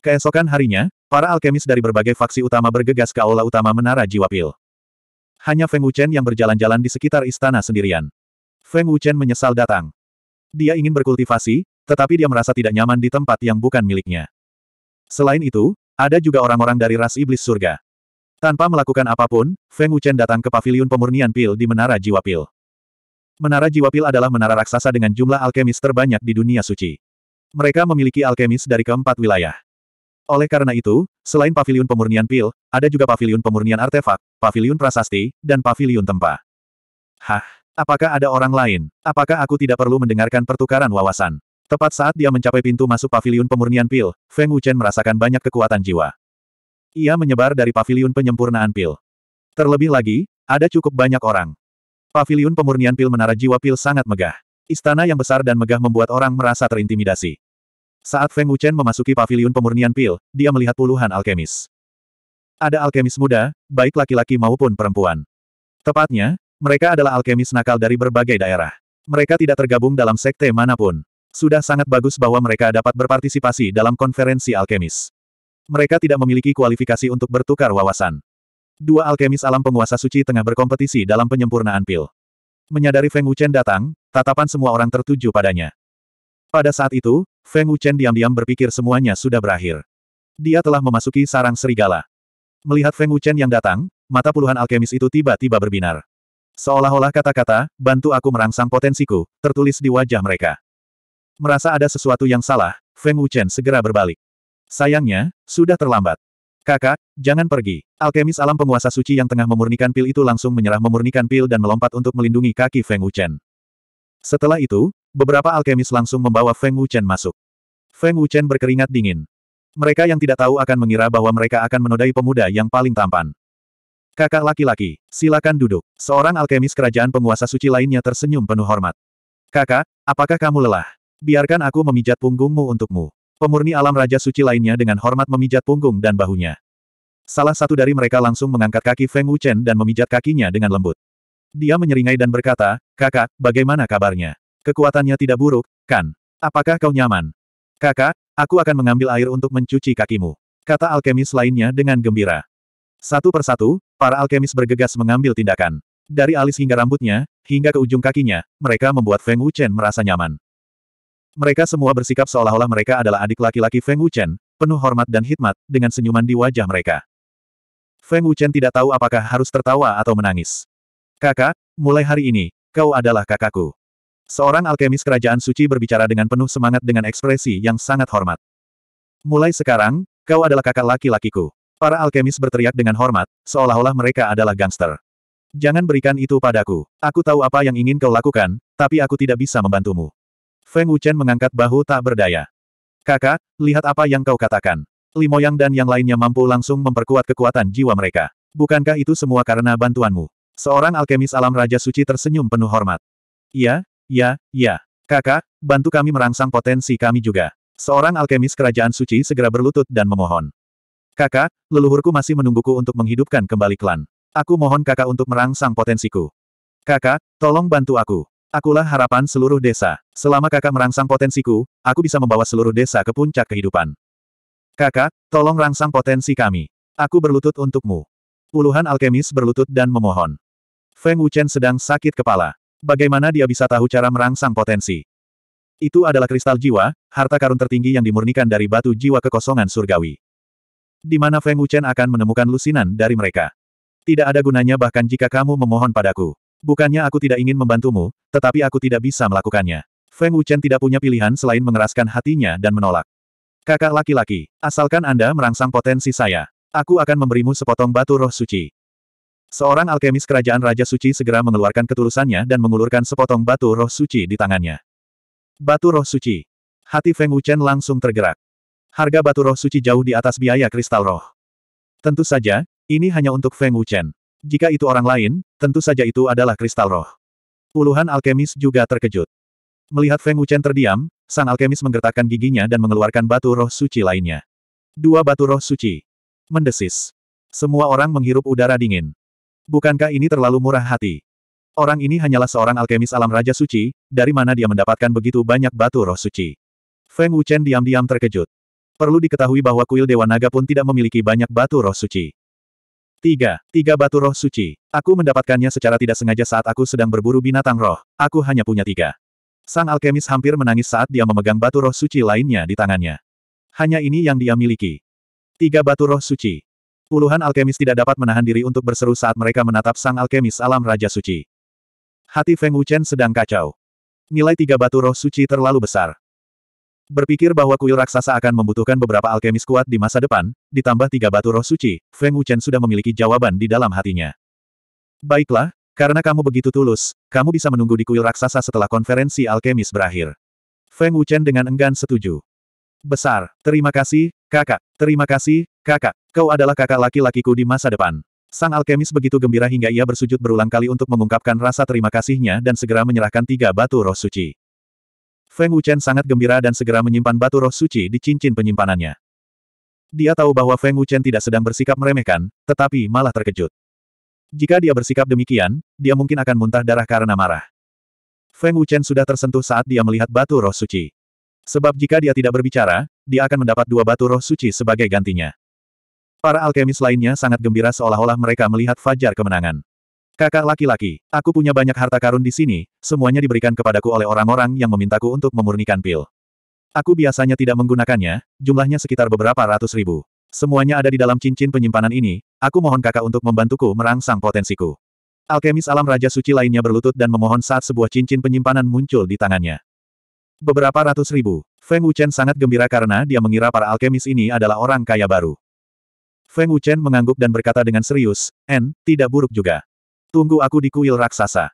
Keesokan harinya, para alkemis dari berbagai faksi utama bergegas ke aula utama Menara Jiwa Pil. Hanya Feng Wuchen yang berjalan-jalan di sekitar istana sendirian. Feng Wuchen menyesal datang. Dia ingin berkultivasi, tetapi dia merasa tidak nyaman di tempat yang bukan miliknya. Selain itu, ada juga orang-orang dari ras iblis surga. Tanpa melakukan apapun, Feng Wuchen datang ke paviliun pemurnian pil di Menara Jiwa Pil. Menara Jiwa Pil adalah menara raksasa dengan jumlah alkemis terbanyak di dunia suci. Mereka memiliki alkemis dari keempat wilayah. Oleh karena itu, selain pavilion pemurnian pil, ada juga pavilion pemurnian artefak, pavilion prasasti, dan pavilion tempa. Hah, apakah ada orang lain? Apakah aku tidak perlu mendengarkan pertukaran wawasan? Tepat saat dia mencapai pintu masuk pavilion pemurnian pil, Feng Wuchen merasakan banyak kekuatan jiwa. Ia menyebar dari pavilion penyempurnaan pil. Terlebih lagi, ada cukup banyak orang. Pavilion pemurnian pil menara jiwa pil sangat megah. Istana yang besar dan megah membuat orang merasa terintimidasi. Saat Feng Wuchen memasuki paviliun pemurnian pil, dia melihat puluhan alkemis. Ada alkemis muda, baik laki-laki maupun perempuan. Tepatnya, mereka adalah alkemis nakal dari berbagai daerah. Mereka tidak tergabung dalam sekte manapun. Sudah sangat bagus bahwa mereka dapat berpartisipasi dalam konferensi alkemis. Mereka tidak memiliki kualifikasi untuk bertukar wawasan. Dua alkemis alam penguasa suci tengah berkompetisi dalam penyempurnaan pil. Menyadari Feng Wuchen datang, tatapan semua orang tertuju padanya. Pada saat itu, Feng Wuchen diam-diam berpikir semuanya sudah berakhir. Dia telah memasuki sarang serigala. Melihat Feng Wuchen yang datang, mata puluhan alkemis itu tiba-tiba berbinar. Seolah-olah kata-kata, bantu aku merangsang potensiku, tertulis di wajah mereka. Merasa ada sesuatu yang salah, Feng Wuchen segera berbalik. Sayangnya, sudah terlambat. Kakak, jangan pergi. Alkemis alam penguasa suci yang tengah memurnikan pil itu langsung menyerah memurnikan pil dan melompat untuk melindungi kaki Feng Wuchen. Setelah itu, Beberapa alkemis langsung membawa Feng Wuchen masuk. Feng Wuchen berkeringat dingin. Mereka yang tidak tahu akan mengira bahwa mereka akan menodai pemuda yang paling tampan. Kakak laki-laki, silakan duduk. Seorang alkemis kerajaan penguasa suci lainnya tersenyum penuh hormat. Kakak, apakah kamu lelah? Biarkan aku memijat punggungmu untukmu. Pemurni alam raja suci lainnya dengan hormat memijat punggung dan bahunya. Salah satu dari mereka langsung mengangkat kaki Feng Wuchen dan memijat kakinya dengan lembut. Dia menyeringai dan berkata, kakak, bagaimana kabarnya? Kekuatannya tidak buruk, kan? Apakah kau nyaman? Kakak, aku akan mengambil air untuk mencuci kakimu. Kata alkemis lainnya dengan gembira. Satu persatu, para alkemis bergegas mengambil tindakan. Dari alis hingga rambutnya, hingga ke ujung kakinya, mereka membuat Feng Wuchen merasa nyaman. Mereka semua bersikap seolah-olah mereka adalah adik laki-laki Feng Wuchen, penuh hormat dan hikmat, dengan senyuman di wajah mereka. Feng Wuchen tidak tahu apakah harus tertawa atau menangis. Kakak, mulai hari ini, kau adalah kakakku. Seorang alkemis kerajaan suci berbicara dengan penuh semangat dengan ekspresi yang sangat hormat. Mulai sekarang, kau adalah kakak laki-lakiku. Para alkemis berteriak dengan hormat, seolah-olah mereka adalah gangster. Jangan berikan itu padaku. Aku tahu apa yang ingin kau lakukan, tapi aku tidak bisa membantumu. Feng Wuchen mengangkat bahu tak berdaya. Kakak, lihat apa yang kau katakan. Limoyang dan yang lainnya mampu langsung memperkuat kekuatan jiwa mereka. Bukankah itu semua karena bantuanmu? Seorang alkemis alam Raja Suci tersenyum penuh hormat. Iya, Ya, ya. Kakak, bantu kami merangsang potensi kami juga. Seorang alkemis kerajaan suci segera berlutut dan memohon. Kakak, leluhurku masih menungguku untuk menghidupkan kembali klan. Aku mohon kakak untuk merangsang potensiku. Kakak, tolong bantu aku. Akulah harapan seluruh desa. Selama kakak merangsang potensiku, aku bisa membawa seluruh desa ke puncak kehidupan. Kakak, tolong rangsang potensi kami. Aku berlutut untukmu. Puluhan alkemis berlutut dan memohon. Feng Wuchen sedang sakit kepala. Bagaimana dia bisa tahu cara merangsang potensi? Itu adalah kristal jiwa, harta karun tertinggi yang dimurnikan dari batu jiwa kekosongan surgawi. Di mana Feng Wuchen akan menemukan lusinan dari mereka. Tidak ada gunanya bahkan jika kamu memohon padaku. Bukannya aku tidak ingin membantumu, tetapi aku tidak bisa melakukannya. Feng Wuchen tidak punya pilihan selain mengeraskan hatinya dan menolak. Kakak laki-laki, asalkan Anda merangsang potensi saya. Aku akan memberimu sepotong batu roh suci. Seorang alkemis kerajaan Raja Suci segera mengeluarkan ketulusannya dan mengulurkan sepotong batu roh suci di tangannya. Batu roh suci. Hati Feng Wuchen langsung tergerak. Harga batu roh suci jauh di atas biaya kristal roh. Tentu saja, ini hanya untuk Feng Wuchen. Jika itu orang lain, tentu saja itu adalah kristal roh. Puluhan alkemis juga terkejut. Melihat Feng Wuchen terdiam, sang alkemis menggertakkan giginya dan mengeluarkan batu roh suci lainnya. Dua batu roh suci. Mendesis. Semua orang menghirup udara dingin. Bukankah ini terlalu murah hati? Orang ini hanyalah seorang alkemis alam Raja Suci, dari mana dia mendapatkan begitu banyak batu roh suci. Feng Wuchen diam-diam terkejut. Perlu diketahui bahwa kuil Dewa Naga pun tidak memiliki banyak batu roh suci. Tiga, tiga batu roh suci. Aku mendapatkannya secara tidak sengaja saat aku sedang berburu binatang roh. Aku hanya punya tiga. Sang alkemis hampir menangis saat dia memegang batu roh suci lainnya di tangannya. Hanya ini yang dia miliki. Tiga batu roh suci. Puluhan alkemis tidak dapat menahan diri untuk berseru saat mereka menatap sang alkemis alam Raja Suci. Hati Feng Wuchen sedang kacau. Nilai tiga batu roh suci terlalu besar. Berpikir bahwa kuil raksasa akan membutuhkan beberapa alkemis kuat di masa depan, ditambah tiga batu roh suci, Feng Wuchen sudah memiliki jawaban di dalam hatinya. Baiklah, karena kamu begitu tulus, kamu bisa menunggu di kuil raksasa setelah konferensi alkemis berakhir. Feng Wuchen dengan enggan setuju. Besar. Terima kasih, kakak. Terima kasih, kakak. Kau adalah kakak laki-lakiku di masa depan. Sang alkemis begitu gembira hingga ia bersujud berulang kali untuk mengungkapkan rasa terima kasihnya dan segera menyerahkan tiga batu roh suci. Feng Wuchen sangat gembira dan segera menyimpan batu roh suci di cincin penyimpanannya. Dia tahu bahwa Feng Wuchen tidak sedang bersikap meremehkan, tetapi malah terkejut. Jika dia bersikap demikian, dia mungkin akan muntah darah karena marah. Feng Wuchen sudah tersentuh saat dia melihat batu roh suci. Sebab jika dia tidak berbicara, dia akan mendapat dua batu roh suci sebagai gantinya. Para alkemis lainnya sangat gembira seolah-olah mereka melihat fajar kemenangan. Kakak laki-laki, aku punya banyak harta karun di sini, semuanya diberikan kepadaku oleh orang-orang yang memintaku untuk memurnikan pil. Aku biasanya tidak menggunakannya, jumlahnya sekitar beberapa ratus ribu. Semuanya ada di dalam cincin penyimpanan ini, aku mohon kakak untuk membantuku merangsang potensiku. Alkemis alam Raja Suci lainnya berlutut dan memohon saat sebuah cincin penyimpanan muncul di tangannya. Beberapa ratus ribu. Feng Wuchen sangat gembira karena dia mengira para alkemis ini adalah orang kaya baru. Feng Wuchen mengangguk dan berkata dengan serius, "N, tidak buruk juga. Tunggu aku di kuil raksasa.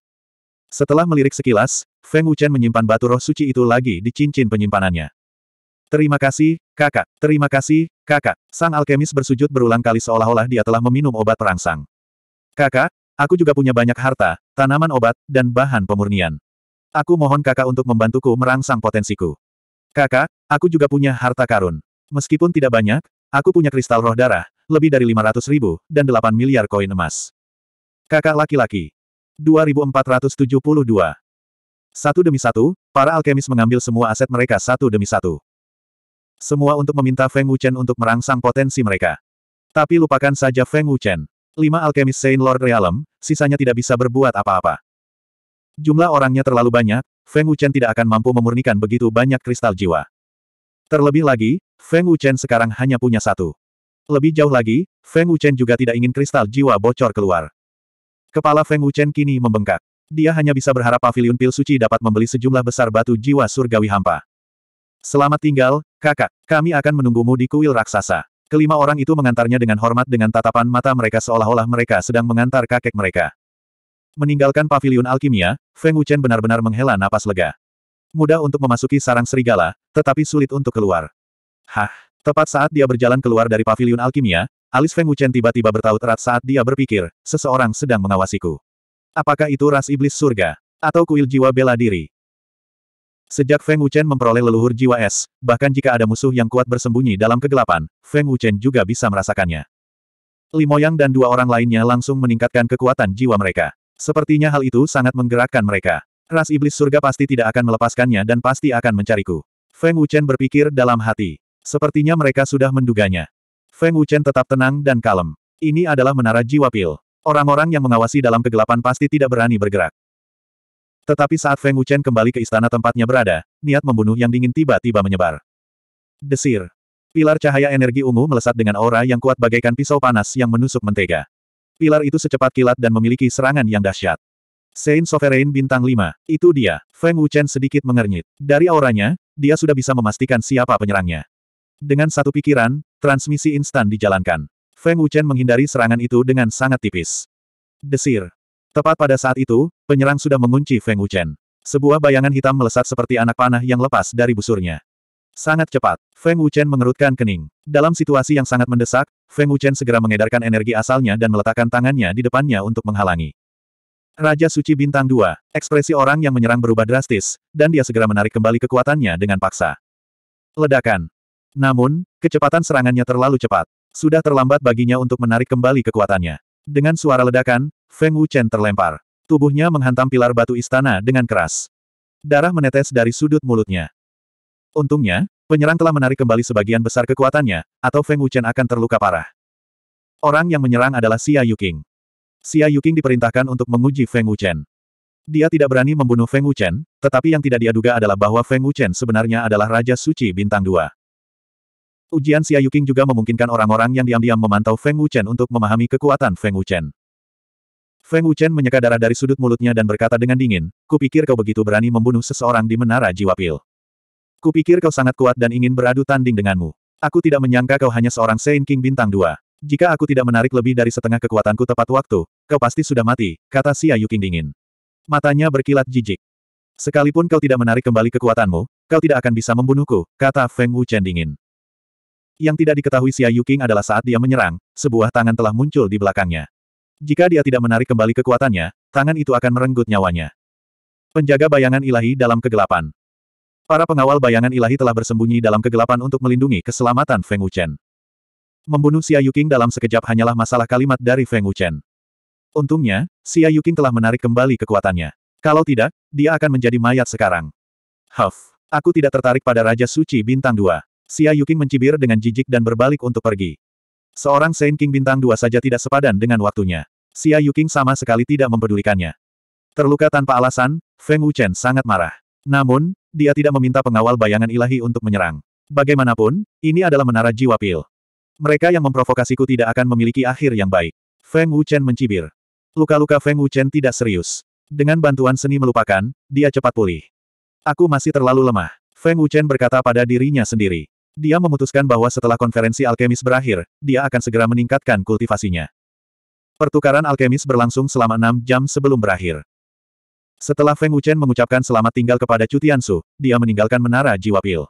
Setelah melirik sekilas, Feng Wuchen menyimpan batu roh suci itu lagi di cincin penyimpanannya. Terima kasih, kakak. Terima kasih, kakak. Sang alkemis bersujud berulang kali seolah-olah dia telah meminum obat perangsang. Kakak, aku juga punya banyak harta, tanaman obat, dan bahan pemurnian. Aku mohon kakak untuk membantuku merangsang potensiku. Kakak, aku juga punya harta karun. Meskipun tidak banyak, aku punya kristal roh darah, lebih dari 500 ribu, dan 8 miliar koin emas. Kakak laki-laki. 2472. Satu demi satu, para alkemis mengambil semua aset mereka satu demi satu. Semua untuk meminta Feng Wuchen untuk merangsang potensi mereka. Tapi lupakan saja Feng Wuchen. Lima alkemis Saint Lord Realm, sisanya tidak bisa berbuat apa-apa. Jumlah orangnya terlalu banyak, Feng Wuchen tidak akan mampu memurnikan begitu banyak kristal jiwa. Terlebih lagi, Feng Wuchen sekarang hanya punya satu. Lebih jauh lagi, Feng Wuchen juga tidak ingin kristal jiwa bocor keluar. Kepala Feng Wuchen kini membengkak. Dia hanya bisa berharap pavilion pil suci dapat membeli sejumlah besar batu jiwa surgawi hampa. Selamat tinggal, kakak. Kami akan menunggumu di kuil raksasa. Kelima orang itu mengantarnya dengan hormat dengan tatapan mata mereka seolah-olah mereka sedang mengantar kakek mereka. Meninggalkan pavilion alkimia, Feng Wuchen benar-benar menghela napas lega. Mudah untuk memasuki sarang serigala, tetapi sulit untuk keluar. Hah! Tepat saat dia berjalan keluar dari pavilion alkimia, alis Feng Wuchen tiba-tiba bertaut erat saat dia berpikir, seseorang sedang mengawasiku. Apakah itu ras iblis surga? Atau kuil jiwa bela diri? Sejak Feng Wuchen memperoleh leluhur jiwa es, bahkan jika ada musuh yang kuat bersembunyi dalam kegelapan, Feng Wuchen juga bisa merasakannya. Limoyang dan dua orang lainnya langsung meningkatkan kekuatan jiwa mereka. Sepertinya hal itu sangat menggerakkan mereka. Ras iblis surga pasti tidak akan melepaskannya dan pasti akan mencariku. Feng Wuchen berpikir dalam hati. Sepertinya mereka sudah menduganya. Feng Wuchen tetap tenang dan kalem. Ini adalah menara jiwa pil. Orang-orang yang mengawasi dalam kegelapan pasti tidak berani bergerak. Tetapi saat Feng Wuchen kembali ke istana tempatnya berada, niat membunuh yang dingin tiba-tiba menyebar. Desir. Pilar cahaya energi ungu melesat dengan aura yang kuat bagaikan pisau panas yang menusuk mentega. Pilar itu secepat kilat dan memiliki serangan yang dahsyat. Saint Sovereign bintang 5, itu dia. Feng Wuchen sedikit mengernyit. Dari auranya, dia sudah bisa memastikan siapa penyerangnya. Dengan satu pikiran, transmisi instan dijalankan. Feng Wuchen menghindari serangan itu dengan sangat tipis. Desir. Tepat pada saat itu, penyerang sudah mengunci Feng Wuchen. Sebuah bayangan hitam melesat seperti anak panah yang lepas dari busurnya. Sangat cepat, Feng Wuchen mengerutkan kening. Dalam situasi yang sangat mendesak, Feng Wuchen segera mengedarkan energi asalnya dan meletakkan tangannya di depannya untuk menghalangi. Raja Suci Bintang 2, ekspresi orang yang menyerang berubah drastis, dan dia segera menarik kembali kekuatannya dengan paksa. Ledakan. Namun, kecepatan serangannya terlalu cepat. Sudah terlambat baginya untuk menarik kembali kekuatannya. Dengan suara ledakan, Feng Wuchen terlempar. Tubuhnya menghantam pilar batu istana dengan keras. Darah menetes dari sudut mulutnya. Untungnya, penyerang telah menarik kembali sebagian besar kekuatannya, atau Feng Wuchen akan terluka parah. Orang yang menyerang adalah Xia Yuxing. Xia Yuxing diperintahkan untuk menguji Feng Wuchen. Dia tidak berani membunuh Feng Wuchen, tetapi yang tidak dia duga adalah bahwa Feng Wuchen sebenarnya adalah Raja Suci Bintang Dua. Ujian Xia Yuxing juga memungkinkan orang-orang yang diam-diam memantau Feng Wuchen untuk memahami kekuatan Feng Wuchen. Feng Wuchen menyeka darah dari sudut mulutnya dan berkata dengan dingin, kupikir kau begitu berani membunuh seseorang di Menara Jiwa Pil. Kupikir kau sangat kuat dan ingin beradu tanding denganmu. Aku tidak menyangka kau hanya seorang Saint King bintang dua. Jika aku tidak menarik lebih dari setengah kekuatanku tepat waktu, kau pasti sudah mati, kata si Ayu dingin. Matanya berkilat jijik. Sekalipun kau tidak menarik kembali kekuatanmu, kau tidak akan bisa membunuhku, kata Feng Wuchen dingin. Yang tidak diketahui si Ayu adalah saat dia menyerang, sebuah tangan telah muncul di belakangnya. Jika dia tidak menarik kembali kekuatannya, tangan itu akan merenggut nyawanya. Penjaga bayangan ilahi dalam kegelapan. Para pengawal bayangan ilahi telah bersembunyi dalam kegelapan untuk melindungi keselamatan Feng Wuchen. Membunuh Xia Yuking dalam sekejap hanyalah masalah kalimat dari Feng Wuchen. Untungnya, Xia Yuking telah menarik kembali kekuatannya. Kalau tidak, dia akan menjadi mayat sekarang. Huff, aku tidak tertarik pada Raja Suci Bintang 2. Xia Yuking mencibir dengan jijik dan berbalik untuk pergi. Seorang Saint King Bintang 2 saja tidak sepadan dengan waktunya. Xia Yuking sama sekali tidak mempedulikannya. Terluka tanpa alasan, Feng Wuchen sangat marah. Namun, dia tidak meminta pengawal bayangan ilahi untuk menyerang. Bagaimanapun, ini adalah menara jiwa pil. Mereka yang memprovokasiku tidak akan memiliki akhir yang baik. Feng Wuchen mencibir. Luka-luka Feng Wuchen tidak serius. Dengan bantuan seni melupakan, dia cepat pulih. Aku masih terlalu lemah. Feng Wuchen berkata pada dirinya sendiri. Dia memutuskan bahwa setelah konferensi alkemis berakhir, dia akan segera meningkatkan kultivasinya. Pertukaran alkemis berlangsung selama enam jam sebelum berakhir. Setelah Feng Wuchen mengucapkan selamat tinggal kepada Chu Tiansu, dia meninggalkan menara jiwa pil.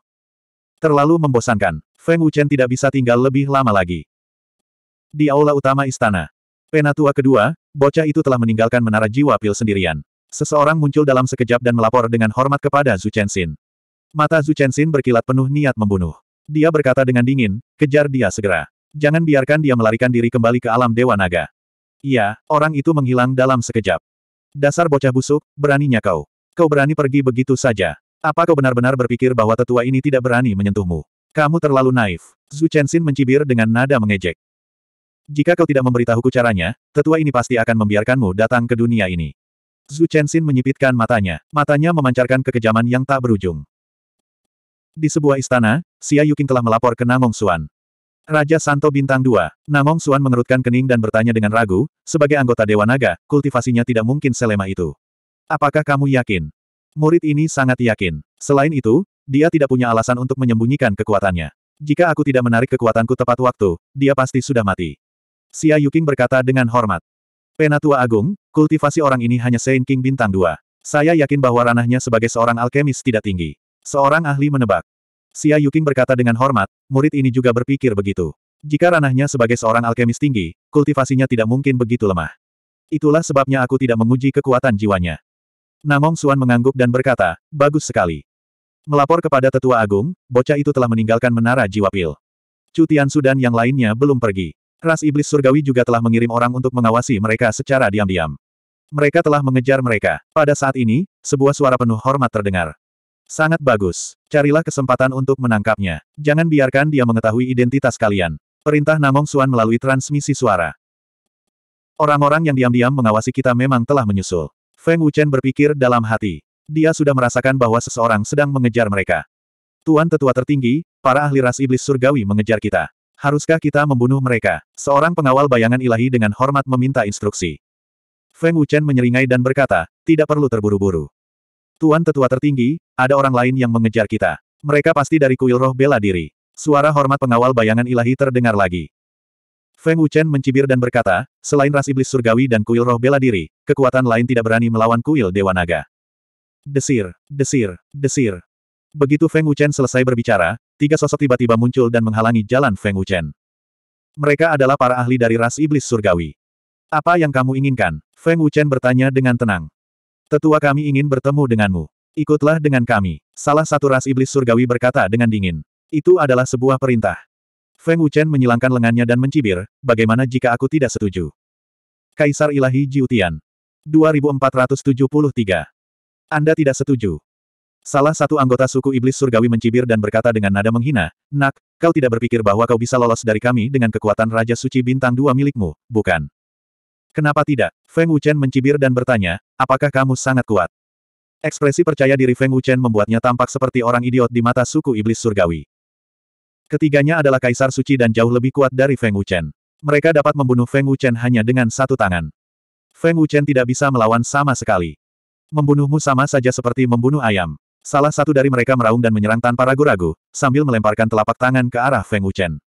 Terlalu membosankan, Feng Wuchen tidak bisa tinggal lebih lama lagi. Di aula utama istana, penatua kedua, bocah itu telah meninggalkan menara jiwa pil sendirian. Seseorang muncul dalam sekejap dan melapor dengan hormat kepada Zhu Chenxin. Mata Zhu Chenxin berkilat penuh niat membunuh. Dia berkata dengan dingin, kejar dia segera. Jangan biarkan dia melarikan diri kembali ke alam Dewa Naga. Iya, orang itu menghilang dalam sekejap. Dasar bocah busuk, beraninya kau. Kau berani pergi begitu saja. Apa kau benar-benar berpikir bahwa tetua ini tidak berani menyentuhmu? Kamu terlalu naif. Zhu Chenxin mencibir dengan nada mengejek. Jika kau tidak memberitahuku caranya, tetua ini pasti akan membiarkanmu datang ke dunia ini. Zhu Chenxin menyipitkan matanya. Matanya memancarkan kekejaman yang tak berujung. Di sebuah istana, Xia Yuking telah melapor ke Namong Xuan. Raja Santo Bintang 2, Namong Suan mengerutkan kening dan bertanya dengan ragu, sebagai anggota Dewa Naga, kultivasinya tidak mungkin selema itu. Apakah kamu yakin? Murid ini sangat yakin. Selain itu, dia tidak punya alasan untuk menyembunyikan kekuatannya. Jika aku tidak menarik kekuatanku tepat waktu, dia pasti sudah mati. Xia Yuking berkata dengan hormat. Penatua Agung, kultivasi orang ini hanya Saint King Bintang 2. Saya yakin bahwa ranahnya sebagai seorang alkemis tidak tinggi. Seorang ahli menebak, Xia Yuking berkata dengan hormat, murid ini juga berpikir begitu. Jika ranahnya sebagai seorang alkemis tinggi, kultivasinya tidak mungkin begitu lemah. Itulah sebabnya aku tidak menguji kekuatan jiwanya. Namong Suan mengangguk dan berkata, bagus sekali. Melapor kepada Tetua Agung, bocah itu telah meninggalkan menara jiwa pil. Cutian Sudan yang lainnya belum pergi. Ras Iblis Surgawi juga telah mengirim orang untuk mengawasi mereka secara diam-diam. Mereka telah mengejar mereka. Pada saat ini, sebuah suara penuh hormat terdengar. Sangat bagus. Carilah kesempatan untuk menangkapnya. Jangan biarkan dia mengetahui identitas kalian. Perintah Namong Suan melalui transmisi suara. Orang-orang yang diam-diam mengawasi kita memang telah menyusul. Feng Wuchen berpikir dalam hati. Dia sudah merasakan bahwa seseorang sedang mengejar mereka. Tuan tetua tertinggi, para ahli ras iblis surgawi mengejar kita. Haruskah kita membunuh mereka? Seorang pengawal bayangan ilahi dengan hormat meminta instruksi. Feng Wuchen menyeringai dan berkata, tidak perlu terburu-buru. Tuan tetua tertinggi, ada orang lain yang mengejar kita. Mereka pasti dari kuil roh bela diri. Suara hormat pengawal bayangan ilahi terdengar lagi. Feng Wuchen mencibir dan berkata, selain ras iblis surgawi dan kuil roh bela diri, kekuatan lain tidak berani melawan kuil Dewa Naga. Desir, desir, desir. Begitu Feng Wuchen selesai berbicara, tiga sosok tiba-tiba muncul dan menghalangi jalan Feng Wuchen. Mereka adalah para ahli dari ras iblis surgawi. Apa yang kamu inginkan? Feng Wuchen bertanya dengan tenang. Tetua kami ingin bertemu denganmu. Ikutlah dengan kami. Salah satu ras iblis surgawi berkata dengan dingin. Itu adalah sebuah perintah. Feng Wuchen menyilangkan lengannya dan mencibir, bagaimana jika aku tidak setuju? Kaisar Ilahi Jiutian. 2473. Anda tidak setuju. Salah satu anggota suku iblis surgawi mencibir dan berkata dengan nada menghina, Nak, kau tidak berpikir bahwa kau bisa lolos dari kami dengan kekuatan Raja Suci Bintang Dua milikmu, bukan? Kenapa tidak? Feng Wuchen mencibir dan bertanya, apakah kamu sangat kuat? Ekspresi percaya diri Feng Wuchen membuatnya tampak seperti orang idiot di mata suku iblis surgawi. Ketiganya adalah kaisar suci dan jauh lebih kuat dari Feng Wuchen. Mereka dapat membunuh Feng Wuchen hanya dengan satu tangan. Feng Wuchen tidak bisa melawan sama sekali. Membunuhmu sama saja seperti membunuh ayam. Salah satu dari mereka meraung dan menyerang tanpa ragu-ragu, sambil melemparkan telapak tangan ke arah Feng Wuchen.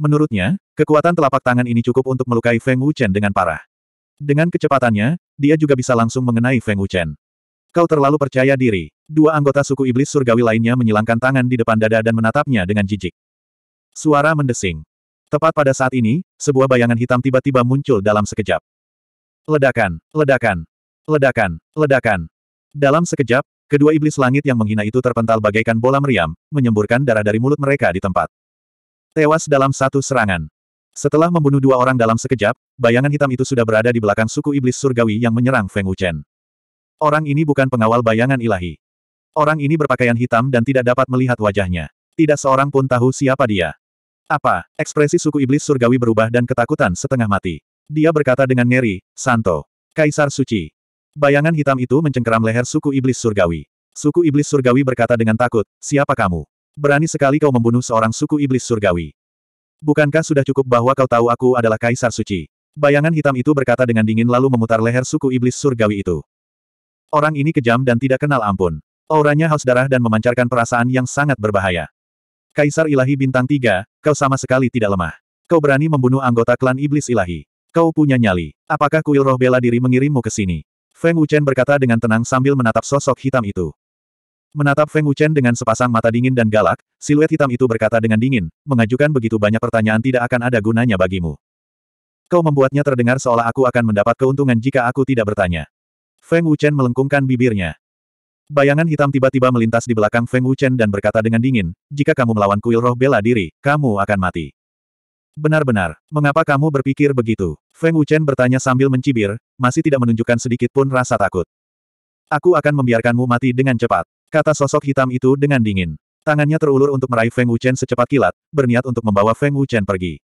Menurutnya, kekuatan telapak tangan ini cukup untuk melukai Feng Wuchen dengan parah. Dengan kecepatannya, dia juga bisa langsung mengenai Feng Wuchen. Kau terlalu percaya diri. Dua anggota suku iblis surgawi lainnya menyilangkan tangan di depan dada dan menatapnya dengan jijik. Suara mendesing. Tepat pada saat ini, sebuah bayangan hitam tiba-tiba muncul dalam sekejap. Ledakan, ledakan, ledakan, ledakan. Dalam sekejap, kedua iblis langit yang menghina itu terpental bagaikan bola meriam, menyemburkan darah dari mulut mereka di tempat. Tewas dalam satu serangan. Setelah membunuh dua orang dalam sekejap, bayangan hitam itu sudah berada di belakang suku iblis surgawi yang menyerang Feng Wuchen. Orang ini bukan pengawal bayangan ilahi. Orang ini berpakaian hitam dan tidak dapat melihat wajahnya. Tidak seorang pun tahu siapa dia. Apa? Ekspresi suku iblis surgawi berubah dan ketakutan setengah mati. Dia berkata dengan ngeri, Santo. Kaisar Suci. Bayangan hitam itu mencengkeram leher suku iblis surgawi. Suku iblis surgawi berkata dengan takut, siapa kamu? Berani sekali kau membunuh seorang suku iblis surgawi. Bukankah sudah cukup bahwa kau tahu aku adalah kaisar suci? Bayangan hitam itu berkata dengan dingin lalu memutar leher suku iblis surgawi itu. Orang ini kejam dan tidak kenal ampun. Auranya haus darah dan memancarkan perasaan yang sangat berbahaya. Kaisar Ilahi Bintang tiga, kau sama sekali tidak lemah. Kau berani membunuh anggota klan Iblis Ilahi. Kau punya nyali. Apakah kuil roh bela diri mengirimmu ke sini? Feng Wuchen berkata dengan tenang sambil menatap sosok hitam itu. Menatap Feng Wuchen dengan sepasang mata dingin dan galak, siluet hitam itu berkata dengan dingin, mengajukan begitu banyak pertanyaan tidak akan ada gunanya bagimu. Kau membuatnya terdengar seolah aku akan mendapat keuntungan jika aku tidak bertanya. Feng Wuchen melengkungkan bibirnya. Bayangan hitam tiba-tiba melintas di belakang Feng Wuchen dan berkata dengan dingin, jika kamu melawan kuil roh bela diri, kamu akan mati. Benar-benar, mengapa kamu berpikir begitu? Feng Wuchen bertanya sambil mencibir, masih tidak menunjukkan sedikit pun rasa takut. Aku akan membiarkanmu mati dengan cepat. Kata sosok hitam itu dengan dingin. Tangannya terulur untuk meraih Feng Wuchen secepat kilat, berniat untuk membawa Feng Wuchen pergi.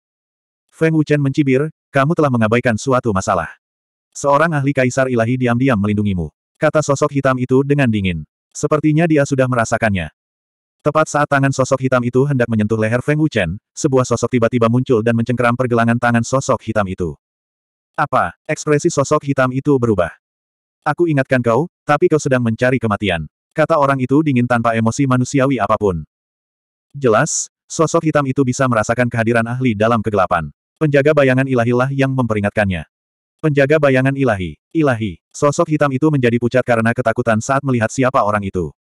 Feng Wuchen mencibir, kamu telah mengabaikan suatu masalah. Seorang ahli kaisar ilahi diam-diam melindungimu. Kata sosok hitam itu dengan dingin. Sepertinya dia sudah merasakannya. Tepat saat tangan sosok hitam itu hendak menyentuh leher Feng Wuchen, sebuah sosok tiba-tiba muncul dan mencengkeram pergelangan tangan sosok hitam itu. Apa? Ekspresi sosok hitam itu berubah. Aku ingatkan kau, tapi kau sedang mencari kematian. Kata orang itu dingin tanpa emosi manusiawi apapun. Jelas, sosok hitam itu bisa merasakan kehadiran ahli dalam kegelapan. Penjaga bayangan ilahilah yang memperingatkannya. Penjaga bayangan ilahi, ilahi, sosok hitam itu menjadi pucat karena ketakutan saat melihat siapa orang itu.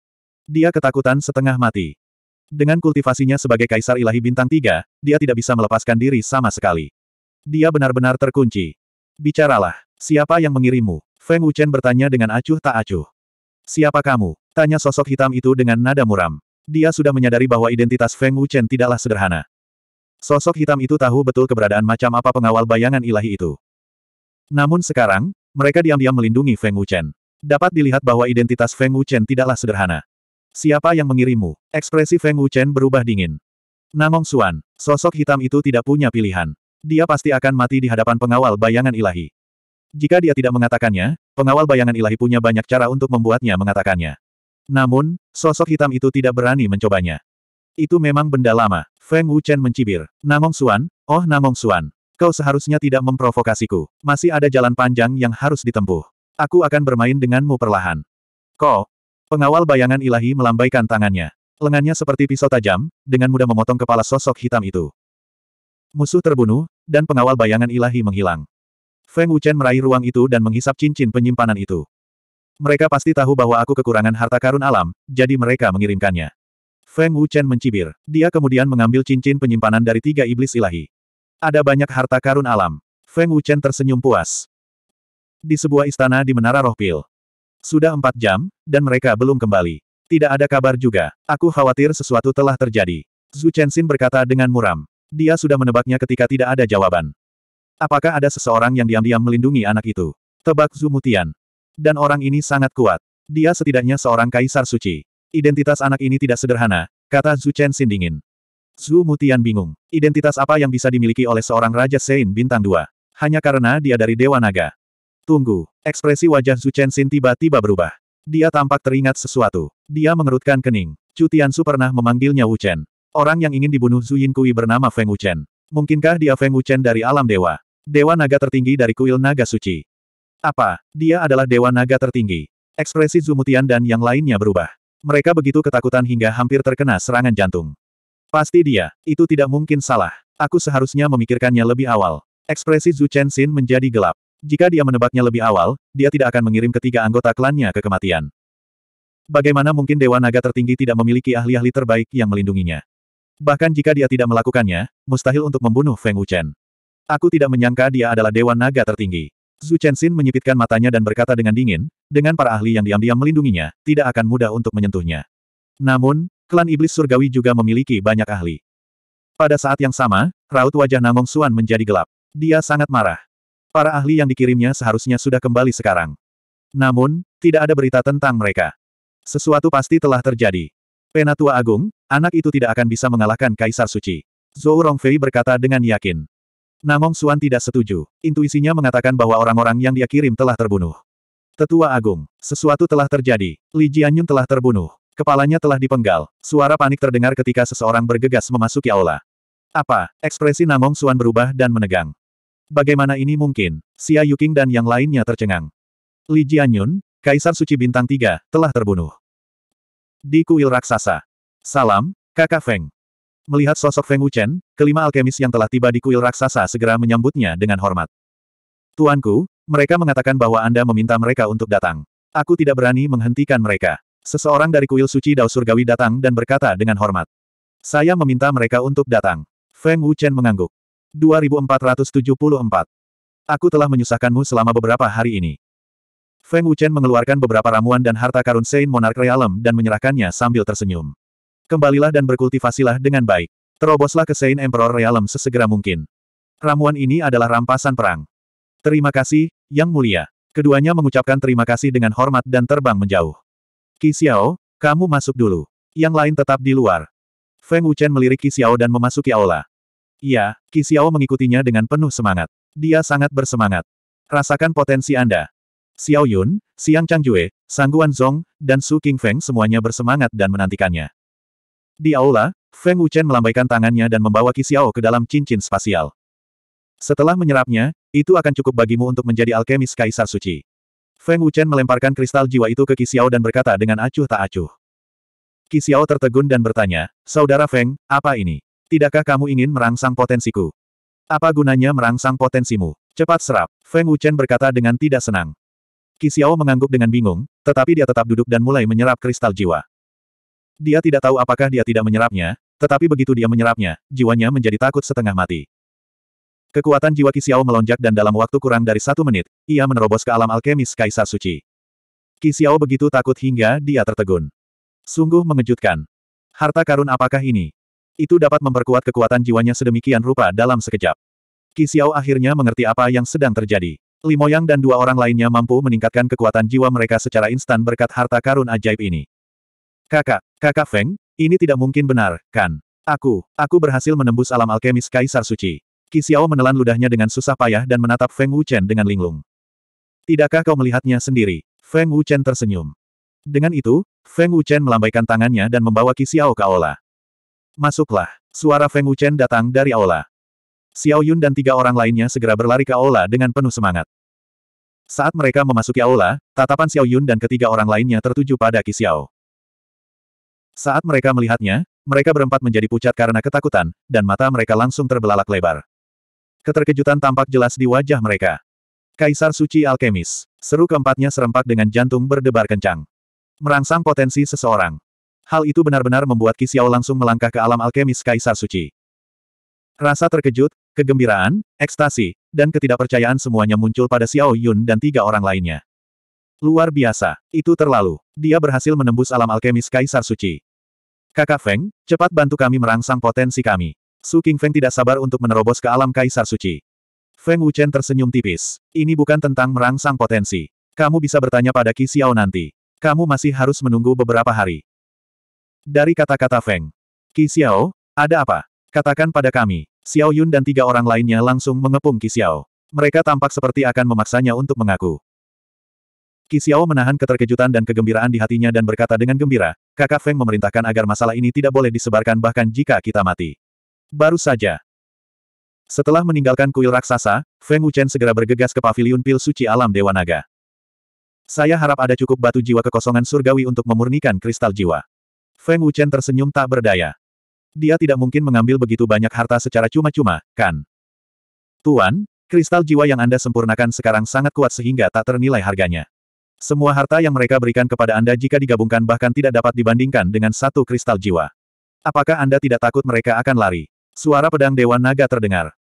Dia ketakutan setengah mati. Dengan kultivasinya sebagai kaisar ilahi bintang tiga, dia tidak bisa melepaskan diri sama sekali. Dia benar-benar terkunci. Bicaralah, siapa yang mengirimu? Feng Wuchen bertanya dengan acuh tak acuh. Siapa kamu? Tanya sosok hitam itu dengan nada muram. Dia sudah menyadari bahwa identitas Feng Wuchen tidaklah sederhana. Sosok hitam itu tahu betul keberadaan macam apa pengawal bayangan ilahi itu. Namun sekarang, mereka diam-diam melindungi Feng Wuchen. Dapat dilihat bahwa identitas Feng Wuchen tidaklah sederhana. Siapa yang mengirimu? Ekspresi Feng Wuchen berubah dingin. Nangong Suan, sosok hitam itu tidak punya pilihan. Dia pasti akan mati di hadapan pengawal bayangan ilahi. Jika dia tidak mengatakannya, pengawal bayangan ilahi punya banyak cara untuk membuatnya mengatakannya. Namun, sosok hitam itu tidak berani mencobanya. Itu memang benda lama. Feng Wuchen mencibir. Namong Suan, oh Namong Suan. Kau seharusnya tidak memprovokasiku. Masih ada jalan panjang yang harus ditempuh. Aku akan bermain denganmu perlahan. Ko. Pengawal bayangan ilahi melambaikan tangannya. Lengannya seperti pisau tajam, dengan mudah memotong kepala sosok hitam itu. Musuh terbunuh, dan pengawal bayangan ilahi menghilang. Feng Wuchen meraih ruang itu dan menghisap cincin penyimpanan itu. Mereka pasti tahu bahwa aku kekurangan harta karun alam, jadi mereka mengirimkannya. Feng Wuchen mencibir. Dia kemudian mengambil cincin penyimpanan dari tiga iblis ilahi. Ada banyak harta karun alam. Feng Wuchen tersenyum puas. Di sebuah istana di Menara Roh Pil. Sudah empat jam, dan mereka belum kembali. Tidak ada kabar juga. Aku khawatir sesuatu telah terjadi. Zhu Chenxin berkata dengan muram. Dia sudah menebaknya ketika tidak ada jawaban. Apakah ada seseorang yang diam-diam melindungi anak itu? Tebak Zumutian. Dan orang ini sangat kuat. Dia setidaknya seorang kaisar suci. Identitas anak ini tidak sederhana, kata Zhu Chen Sindingin. Zhu Mutian bingung. Identitas apa yang bisa dimiliki oleh seorang Raja Sein Bintang dua? Hanya karena dia dari Dewa Naga. Tunggu. Ekspresi wajah Zhu Chen Xin tiba-tiba berubah. Dia tampak teringat sesuatu. Dia mengerutkan kening. Chu Tiansu pernah memanggilnya Wu Chen. Orang yang ingin dibunuh Zhu Kui bernama Feng Wu Chen. Mungkinkah dia Feng Wu Chen dari alam dewa? Dewa naga tertinggi dari kuil naga suci. Apa? Dia adalah dewa naga tertinggi. Ekspresi Zumutian dan yang lainnya berubah. Mereka begitu ketakutan hingga hampir terkena serangan jantung. Pasti dia, itu tidak mungkin salah. Aku seharusnya memikirkannya lebih awal. Ekspresi Zhu Chen menjadi gelap. Jika dia menebaknya lebih awal, dia tidak akan mengirim ketiga anggota klannya ke kematian. Bagaimana mungkin Dewa Naga tertinggi tidak memiliki ahli-ahli terbaik yang melindunginya? Bahkan jika dia tidak melakukannya, mustahil untuk membunuh Feng Wuchen. Aku tidak menyangka dia adalah Dewan naga tertinggi. Zhu Chenxin menyipitkan matanya dan berkata dengan dingin, dengan para ahli yang diam-diam melindunginya, tidak akan mudah untuk menyentuhnya. Namun, klan iblis surgawi juga memiliki banyak ahli. Pada saat yang sama, raut wajah Namong Suan menjadi gelap. Dia sangat marah. Para ahli yang dikirimnya seharusnya sudah kembali sekarang. Namun, tidak ada berita tentang mereka. Sesuatu pasti telah terjadi. Penatua Agung, anak itu tidak akan bisa mengalahkan Kaisar Suci. Zhou Rongfei berkata dengan yakin. Namong Suan tidak setuju. Intuisinya mengatakan bahwa orang-orang yang dia kirim telah terbunuh. Tetua Agung, sesuatu telah terjadi. Li Jianyun telah terbunuh. Kepalanya telah dipenggal. Suara panik terdengar ketika seseorang bergegas memasuki aula. Apa? Ekspresi Namong Suan berubah dan menegang. Bagaimana ini mungkin? Xia Yuking dan yang lainnya tercengang. Li Jianyun, Kaisar Suci Bintang 3, telah terbunuh. Di kuil raksasa. Salam, Kakak Feng. Melihat sosok Feng Wuchen, kelima alkemis yang telah tiba di kuil raksasa segera menyambutnya dengan hormat. Tuanku, mereka mengatakan bahwa Anda meminta mereka untuk datang. Aku tidak berani menghentikan mereka. Seseorang dari kuil suci Dao Surgawi datang dan berkata dengan hormat. Saya meminta mereka untuk datang. Feng Wuchen mengangguk. 2474. Aku telah menyusahkanmu selama beberapa hari ini. Feng Wuchen mengeluarkan beberapa ramuan dan harta karun Sein Monarch Realm dan menyerahkannya sambil tersenyum. Kembalilah dan berkultivasilah dengan baik. Teroboslah ke Saint Emperor Realm sesegera mungkin. Ramuan ini adalah rampasan perang. Terima kasih, Yang Mulia. Keduanya mengucapkan terima kasih dengan hormat dan terbang menjauh. Qi Xiao, kamu masuk dulu. Yang lain tetap di luar. Feng Wuchen melirik Qi Xiao dan memasuki aula. Iya, Qi Xiao mengikutinya dengan penuh semangat. Dia sangat bersemangat. Rasakan potensi Anda. Xiao Yun, Xiang Changjue, Sangguan Zong, dan Su Feng semuanya bersemangat dan menantikannya. Di aula, Feng Wuchen melambaikan tangannya dan membawa Qi ke dalam cincin spasial. Setelah menyerapnya, itu akan cukup bagimu untuk menjadi alkemis Kaisar Suci. Feng Wuchen melemparkan kristal jiwa itu ke Qi dan berkata dengan acuh tak acuh. Qi tertegun dan bertanya, Saudara Feng, apa ini? Tidakkah kamu ingin merangsang potensiku? Apa gunanya merangsang potensimu? Cepat serap, Feng Wuchen berkata dengan tidak senang. Qi mengangguk dengan bingung, tetapi dia tetap duduk dan mulai menyerap kristal jiwa. Dia tidak tahu apakah dia tidak menyerapnya, tetapi begitu dia menyerapnya, jiwanya menjadi takut setengah mati. Kekuatan jiwa Kisiao melonjak dan dalam waktu kurang dari satu menit, ia menerobos ke alam alkemis Kaisar Suci. Kisiao begitu takut hingga dia tertegun. Sungguh mengejutkan. Harta karun apakah ini? Itu dapat memperkuat kekuatan jiwanya sedemikian rupa dalam sekejap. Kisiao akhirnya mengerti apa yang sedang terjadi. Limoyang dan dua orang lainnya mampu meningkatkan kekuatan jiwa mereka secara instan berkat harta karun ajaib ini. Kakak, kakak Feng, ini tidak mungkin benar, kan? Aku, aku berhasil menembus alam alkemis Kaisar Suci. Kisiao menelan ludahnya dengan susah payah dan menatap Feng Wuchen dengan linglung. Tidakkah kau melihatnya sendiri? Feng Wuchen tersenyum. Dengan itu, Feng Wuchen melambaikan tangannya dan membawa Kisiao ke aula. Masuklah. Suara Feng Wuchen datang dari aula. Xiao Yun dan tiga orang lainnya segera berlari ke aula dengan penuh semangat. Saat mereka memasuki aula, tatapan Xiao Yun dan ketiga orang lainnya tertuju pada Qi saat mereka melihatnya, mereka berempat menjadi pucat karena ketakutan, dan mata mereka langsung terbelalak lebar. Keterkejutan tampak jelas di wajah mereka. Kaisar Suci Alkemis. Seru keempatnya serempak dengan jantung berdebar kencang. Merangsang potensi seseorang. Hal itu benar-benar membuat Kisiao langsung melangkah ke alam alkemis Kaisar Suci. Rasa terkejut, kegembiraan, ekstasi, dan ketidakpercayaan semuanya muncul pada Xiao Yun dan tiga orang lainnya. Luar biasa, itu terlalu. Dia berhasil menembus alam alkemis Kaisar Suci. Kakak Feng, cepat bantu kami merangsang potensi kami. Su King Feng tidak sabar untuk menerobos ke alam Kaisar Suci. Feng Wuchen tersenyum tipis. Ini bukan tentang merangsang potensi. Kamu bisa bertanya pada Qi Xiao nanti. Kamu masih harus menunggu beberapa hari. Dari kata-kata Feng. Qi Xiao, ada apa? Katakan pada kami. Xiao Yun dan tiga orang lainnya langsung mengepung Qi Xiao. Mereka tampak seperti akan memaksanya untuk mengaku. Xiao menahan keterkejutan dan kegembiraan di hatinya dan berkata dengan gembira, kakak Feng memerintahkan agar masalah ini tidak boleh disebarkan bahkan jika kita mati. Baru saja. Setelah meninggalkan kuil raksasa, Feng Wuchen segera bergegas ke paviliun pil suci alam Dewa Naga. Saya harap ada cukup batu jiwa kekosongan surgawi untuk memurnikan kristal jiwa. Feng Wuchen tersenyum tak berdaya. Dia tidak mungkin mengambil begitu banyak harta secara cuma-cuma, kan? Tuan, kristal jiwa yang Anda sempurnakan sekarang sangat kuat sehingga tak ternilai harganya. Semua harta yang mereka berikan kepada Anda jika digabungkan bahkan tidak dapat dibandingkan dengan satu kristal jiwa. Apakah Anda tidak takut mereka akan lari? Suara pedang dewa Naga terdengar.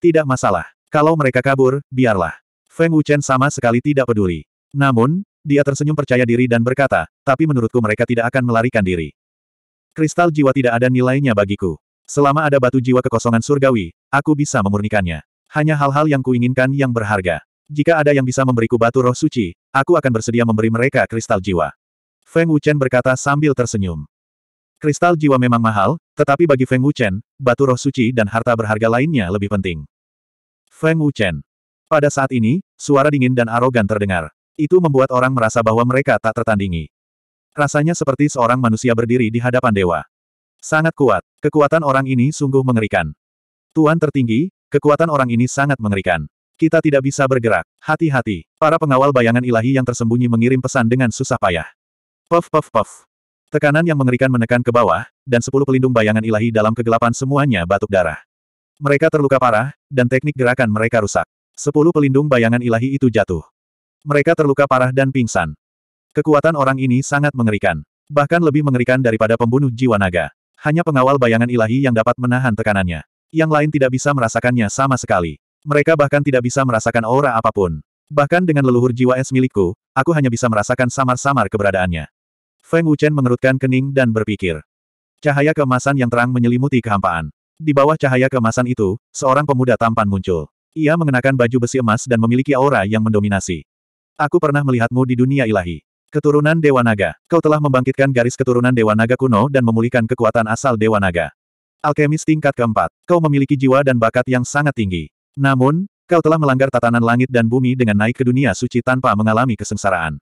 Tidak masalah. Kalau mereka kabur, biarlah. Feng Wuchen sama sekali tidak peduli. Namun, dia tersenyum percaya diri dan berkata, tapi menurutku mereka tidak akan melarikan diri. Kristal jiwa tidak ada nilainya bagiku. Selama ada batu jiwa kekosongan surgawi, aku bisa memurnikannya. Hanya hal-hal yang kuinginkan yang berharga. Jika ada yang bisa memberiku batu roh suci, aku akan bersedia memberi mereka kristal jiwa. Feng Wuchen berkata sambil tersenyum. Kristal jiwa memang mahal, tetapi bagi Feng Wuchen, batu roh suci dan harta berharga lainnya lebih penting. Feng Wuchen. Pada saat ini, suara dingin dan arogan terdengar. Itu membuat orang merasa bahwa mereka tak tertandingi. Rasanya seperti seorang manusia berdiri di hadapan dewa. Sangat kuat. Kekuatan orang ini sungguh mengerikan. Tuan tertinggi, kekuatan orang ini sangat mengerikan. Kita tidak bisa bergerak. Hati-hati. Para pengawal bayangan ilahi yang tersembunyi mengirim pesan dengan susah payah. Puff puff puff. Tekanan yang mengerikan menekan ke bawah, dan sepuluh pelindung bayangan ilahi dalam kegelapan semuanya batuk darah. Mereka terluka parah, dan teknik gerakan mereka rusak. Sepuluh pelindung bayangan ilahi itu jatuh. Mereka terluka parah dan pingsan. Kekuatan orang ini sangat mengerikan. Bahkan lebih mengerikan daripada pembunuh jiwa naga. Hanya pengawal bayangan ilahi yang dapat menahan tekanannya. Yang lain tidak bisa merasakannya sama sekali. Mereka bahkan tidak bisa merasakan aura apapun. Bahkan dengan leluhur jiwa es milikku, aku hanya bisa merasakan samar-samar keberadaannya. Feng Wuchen mengerutkan kening dan berpikir. Cahaya keemasan yang terang menyelimuti kehampaan. Di bawah cahaya keemasan itu, seorang pemuda tampan muncul. Ia mengenakan baju besi emas dan memiliki aura yang mendominasi. Aku pernah melihatmu di dunia ilahi. Keturunan Dewa Naga. Kau telah membangkitkan garis keturunan Dewa Naga kuno dan memulihkan kekuatan asal Dewa Naga. Alkemis tingkat keempat. Kau memiliki jiwa dan bakat yang sangat tinggi. Namun, kau telah melanggar tatanan langit dan bumi dengan naik ke dunia suci tanpa mengalami kesengsaraan.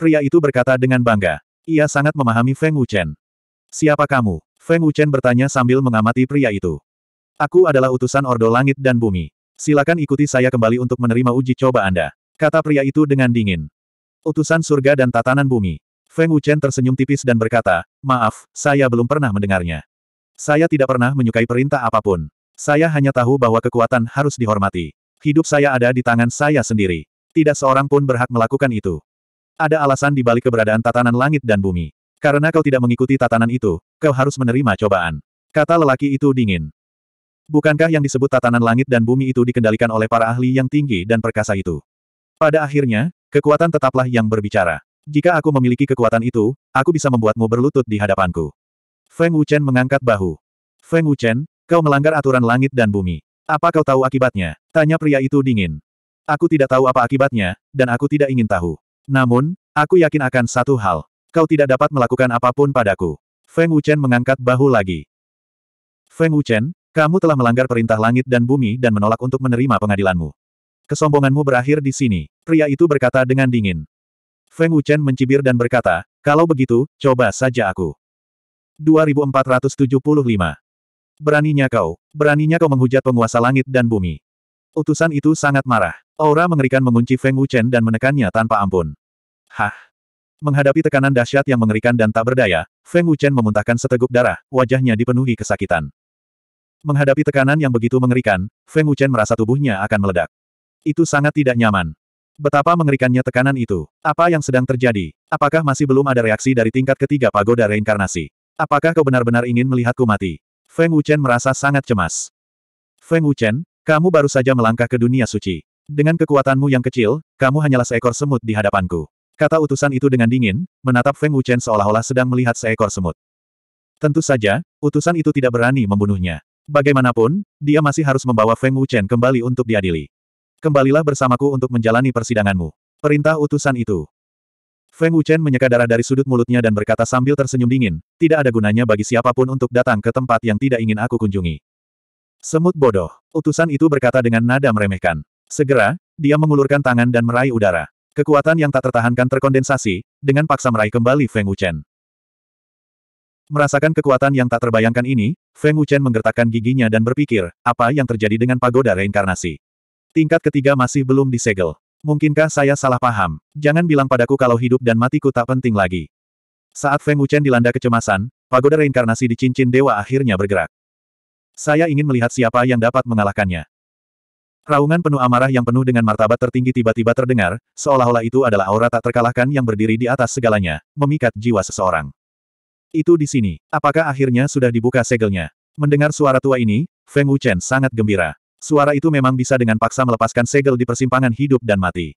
Pria itu berkata dengan bangga. Ia sangat memahami Feng Wuchen. Siapa kamu? Feng Wuchen bertanya sambil mengamati pria itu. Aku adalah utusan Ordo Langit dan Bumi. Silakan ikuti saya kembali untuk menerima uji coba Anda. Kata pria itu dengan dingin. Utusan surga dan tatanan bumi. Feng Wuchen tersenyum tipis dan berkata, Maaf, saya belum pernah mendengarnya. Saya tidak pernah menyukai perintah apapun. Saya hanya tahu bahwa kekuatan harus dihormati. Hidup saya ada di tangan saya sendiri. Tidak seorang pun berhak melakukan itu. Ada alasan di balik keberadaan tatanan langit dan bumi. Karena kau tidak mengikuti tatanan itu, kau harus menerima cobaan. Kata lelaki itu dingin. Bukankah yang disebut tatanan langit dan bumi itu dikendalikan oleh para ahli yang tinggi dan perkasa itu? Pada akhirnya, kekuatan tetaplah yang berbicara. Jika aku memiliki kekuatan itu, aku bisa membuatmu berlutut di hadapanku. Feng Wuchen mengangkat bahu. Feng Wuchen, Kau melanggar aturan langit dan bumi. Apa kau tahu akibatnya? Tanya pria itu dingin. Aku tidak tahu apa akibatnya, dan aku tidak ingin tahu. Namun, aku yakin akan satu hal. Kau tidak dapat melakukan apapun padaku. Feng Wuchen mengangkat bahu lagi. Feng Wuchen, kamu telah melanggar perintah langit dan bumi dan menolak untuk menerima pengadilanmu. Kesombonganmu berakhir di sini, pria itu berkata dengan dingin. Feng Wuchen mencibir dan berkata, kalau begitu, coba saja aku. 2475 Beraninya kau, beraninya kau menghujat penguasa langit dan bumi. Utusan itu sangat marah. Aura mengerikan mengunci Feng Wuchen dan menekannya tanpa ampun. Hah! Menghadapi tekanan dahsyat yang mengerikan dan tak berdaya, Feng Wuchen memuntahkan seteguk darah, wajahnya dipenuhi kesakitan. Menghadapi tekanan yang begitu mengerikan, Feng Wuchen merasa tubuhnya akan meledak. Itu sangat tidak nyaman. Betapa mengerikannya tekanan itu. Apa yang sedang terjadi? Apakah masih belum ada reaksi dari tingkat ketiga pagoda reinkarnasi? Apakah kau benar-benar ingin melihatku mati? Feng Wuchen merasa sangat cemas. Feng Wuchen, kamu baru saja melangkah ke dunia suci. Dengan kekuatanmu yang kecil, kamu hanyalah seekor semut di hadapanku. Kata utusan itu dengan dingin, menatap Feng Wuchen seolah-olah sedang melihat seekor semut. Tentu saja, utusan itu tidak berani membunuhnya. Bagaimanapun, dia masih harus membawa Feng Wuchen kembali untuk diadili. Kembalilah bersamaku untuk menjalani persidanganmu. Perintah utusan itu. Feng Wuchen menyeka darah dari sudut mulutnya dan berkata sambil tersenyum dingin, tidak ada gunanya bagi siapapun untuk datang ke tempat yang tidak ingin aku kunjungi. Semut bodoh, utusan itu berkata dengan nada meremehkan. Segera, dia mengulurkan tangan dan meraih udara. Kekuatan yang tak tertahankan terkondensasi, dengan paksa meraih kembali Feng Wuchen. Merasakan kekuatan yang tak terbayangkan ini, Feng Wuchen menggertakkan giginya dan berpikir, apa yang terjadi dengan pagoda reinkarnasi? Tingkat ketiga masih belum disegel. Mungkinkah saya salah paham? Jangan bilang padaku kalau hidup dan matiku tak penting lagi. Saat Feng Wuchen dilanda kecemasan, pagoda reinkarnasi di cincin dewa akhirnya bergerak. Saya ingin melihat siapa yang dapat mengalahkannya. Raungan penuh amarah yang penuh dengan martabat tertinggi tiba-tiba terdengar, seolah-olah itu adalah aura tak terkalahkan yang berdiri di atas segalanya, memikat jiwa seseorang. Itu di sini. Apakah akhirnya sudah dibuka segelnya? Mendengar suara tua ini, Feng Wuchen sangat gembira. Suara itu memang bisa dengan paksa melepaskan segel di persimpangan hidup dan mati.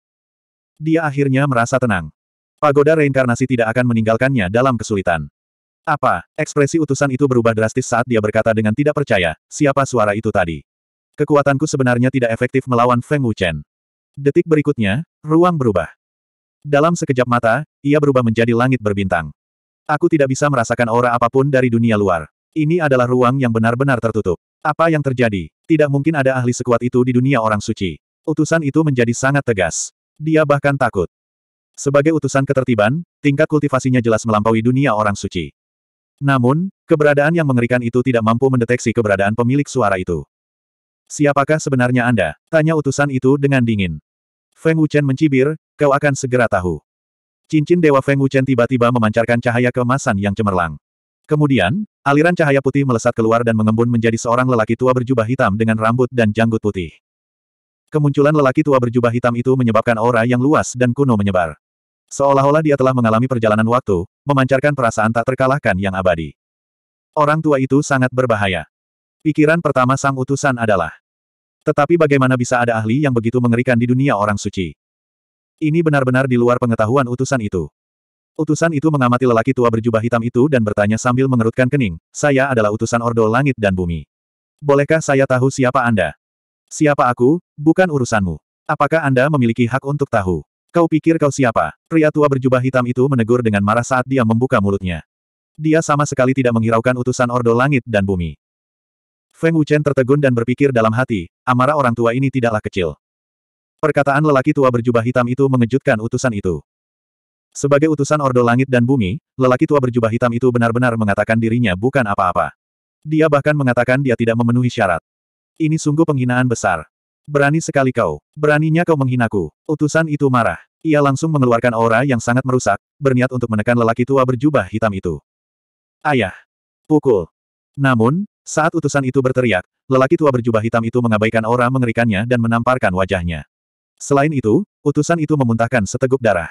Dia akhirnya merasa tenang. Pagoda reinkarnasi tidak akan meninggalkannya dalam kesulitan. Apa? Ekspresi utusan itu berubah drastis saat dia berkata dengan tidak percaya, siapa suara itu tadi? Kekuatanku sebenarnya tidak efektif melawan Feng Wuchen. Detik berikutnya, ruang berubah. Dalam sekejap mata, ia berubah menjadi langit berbintang. Aku tidak bisa merasakan aura apapun dari dunia luar. Ini adalah ruang yang benar-benar tertutup. Apa yang terjadi? Tidak mungkin ada ahli sekuat itu di dunia orang suci. Utusan itu menjadi sangat tegas. Dia bahkan takut. Sebagai utusan ketertiban, tingkat kultivasinya jelas melampaui dunia orang suci. Namun, keberadaan yang mengerikan itu tidak mampu mendeteksi keberadaan pemilik suara itu. Siapakah sebenarnya Anda? Tanya utusan itu dengan dingin. Feng Wuchen mencibir, kau akan segera tahu. Cincin Dewa Feng Wuchen tiba-tiba memancarkan cahaya kemasan yang cemerlang. Kemudian, Aliran cahaya putih melesat keluar dan mengembun menjadi seorang lelaki tua berjubah hitam dengan rambut dan janggut putih. Kemunculan lelaki tua berjubah hitam itu menyebabkan aura yang luas dan kuno menyebar. Seolah-olah dia telah mengalami perjalanan waktu, memancarkan perasaan tak terkalahkan yang abadi. Orang tua itu sangat berbahaya. Pikiran pertama sang utusan adalah, tetapi bagaimana bisa ada ahli yang begitu mengerikan di dunia orang suci? Ini benar-benar di luar pengetahuan utusan itu. Utusan itu mengamati lelaki tua berjubah hitam itu dan bertanya sambil mengerutkan kening, saya adalah utusan Ordo Langit dan Bumi. Bolehkah saya tahu siapa Anda? Siapa aku, bukan urusanmu. Apakah Anda memiliki hak untuk tahu? Kau pikir kau siapa? Pria tua berjubah hitam itu menegur dengan marah saat dia membuka mulutnya. Dia sama sekali tidak menghiraukan utusan Ordo Langit dan Bumi. Feng Wuchen tertegun dan berpikir dalam hati, amarah orang tua ini tidaklah kecil. Perkataan lelaki tua berjubah hitam itu mengejutkan utusan itu. Sebagai utusan Ordo Langit dan Bumi, lelaki tua berjubah hitam itu benar-benar mengatakan dirinya bukan apa-apa. Dia bahkan mengatakan dia tidak memenuhi syarat. Ini sungguh penghinaan besar. Berani sekali kau. Beraninya kau menghinaku. Utusan itu marah. Ia langsung mengeluarkan aura yang sangat merusak, berniat untuk menekan lelaki tua berjubah hitam itu. Ayah. Pukul. Namun, saat utusan itu berteriak, lelaki tua berjubah hitam itu mengabaikan aura mengerikannya dan menamparkan wajahnya. Selain itu, utusan itu memuntahkan seteguk darah.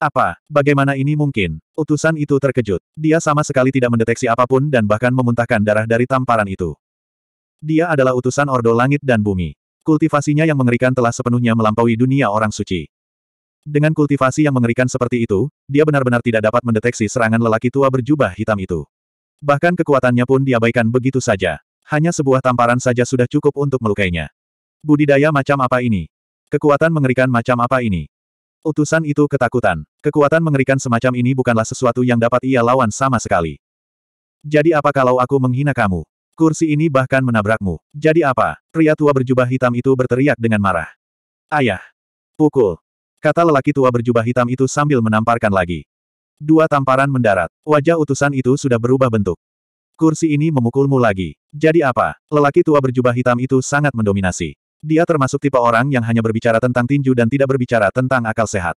Apa, bagaimana ini mungkin? Utusan itu terkejut. Dia sama sekali tidak mendeteksi apapun dan bahkan memuntahkan darah dari tamparan itu. Dia adalah utusan Ordo Langit dan Bumi. Kultivasinya yang mengerikan telah sepenuhnya melampaui dunia orang suci. Dengan kultivasi yang mengerikan seperti itu, dia benar-benar tidak dapat mendeteksi serangan lelaki tua berjubah hitam itu. Bahkan kekuatannya pun diabaikan begitu saja. Hanya sebuah tamparan saja sudah cukup untuk melukainya. Budidaya macam apa ini? Kekuatan mengerikan macam apa ini? Utusan itu ketakutan. Kekuatan mengerikan semacam ini bukanlah sesuatu yang dapat ia lawan sama sekali. Jadi apa kalau aku menghina kamu? Kursi ini bahkan menabrakmu. Jadi apa? Pria tua berjubah hitam itu berteriak dengan marah. Ayah! Pukul! Kata lelaki tua berjubah hitam itu sambil menamparkan lagi. Dua tamparan mendarat. Wajah utusan itu sudah berubah bentuk. Kursi ini memukulmu lagi. Jadi apa? Lelaki tua berjubah hitam itu sangat mendominasi. Dia termasuk tipe orang yang hanya berbicara tentang tinju dan tidak berbicara tentang akal sehat.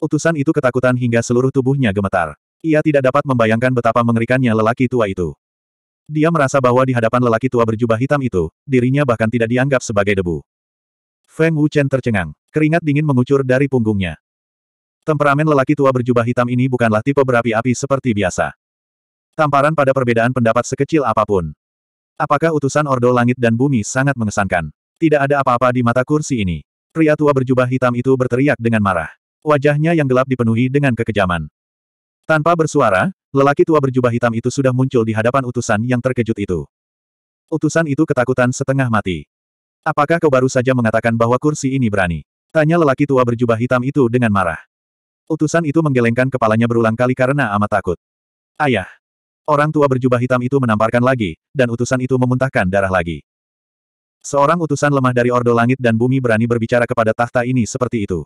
Utusan itu ketakutan hingga seluruh tubuhnya gemetar. Ia tidak dapat membayangkan betapa mengerikannya lelaki tua itu. Dia merasa bahwa di hadapan lelaki tua berjubah hitam itu, dirinya bahkan tidak dianggap sebagai debu. Feng Wuchen tercengang. Keringat dingin mengucur dari punggungnya. Temperamen lelaki tua berjubah hitam ini bukanlah tipe berapi-api seperti biasa. Tamparan pada perbedaan pendapat sekecil apapun. Apakah utusan Ordo Langit dan Bumi sangat mengesankan? Tidak ada apa-apa di mata kursi ini. Pria tua berjubah hitam itu berteriak dengan marah. Wajahnya yang gelap dipenuhi dengan kekejaman. Tanpa bersuara, lelaki tua berjubah hitam itu sudah muncul di hadapan utusan yang terkejut itu. Utusan itu ketakutan setengah mati. Apakah kau baru saja mengatakan bahwa kursi ini berani? Tanya lelaki tua berjubah hitam itu dengan marah. Utusan itu menggelengkan kepalanya berulang kali karena amat takut. Ayah. Orang tua berjubah hitam itu menamparkan lagi, dan utusan itu memuntahkan darah lagi. Seorang utusan lemah dari Ordo Langit dan Bumi berani berbicara kepada tahta ini seperti itu.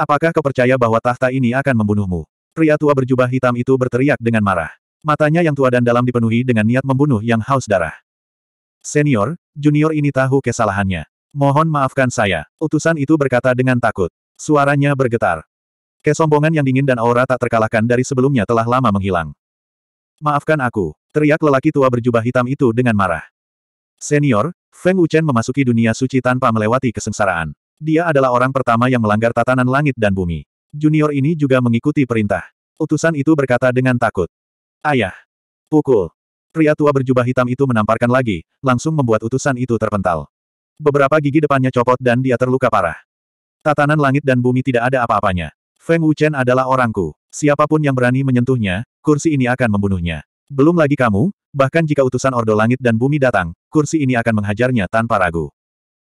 Apakah kau percaya bahwa tahta ini akan membunuhmu? Pria tua berjubah hitam itu berteriak dengan marah. Matanya yang tua dan dalam dipenuhi dengan niat membunuh yang haus darah. Senior, junior ini tahu kesalahannya. Mohon maafkan saya. Utusan itu berkata dengan takut. Suaranya bergetar. Kesombongan yang dingin dan aura tak terkalahkan dari sebelumnya telah lama menghilang. Maafkan aku, teriak lelaki tua berjubah hitam itu dengan marah. Senior, Feng Wuchen memasuki dunia suci tanpa melewati kesengsaraan. Dia adalah orang pertama yang melanggar tatanan langit dan bumi. Junior ini juga mengikuti perintah. Utusan itu berkata dengan takut. Ayah! Pukul! Pria tua berjubah hitam itu menamparkan lagi, langsung membuat utusan itu terpental. Beberapa gigi depannya copot dan dia terluka parah. Tatanan langit dan bumi tidak ada apa-apanya. Feng Wuchen adalah orangku. Siapapun yang berani menyentuhnya, kursi ini akan membunuhnya. Belum lagi kamu, bahkan jika utusan Ordo Langit dan Bumi datang, kursi ini akan menghajarnya tanpa ragu.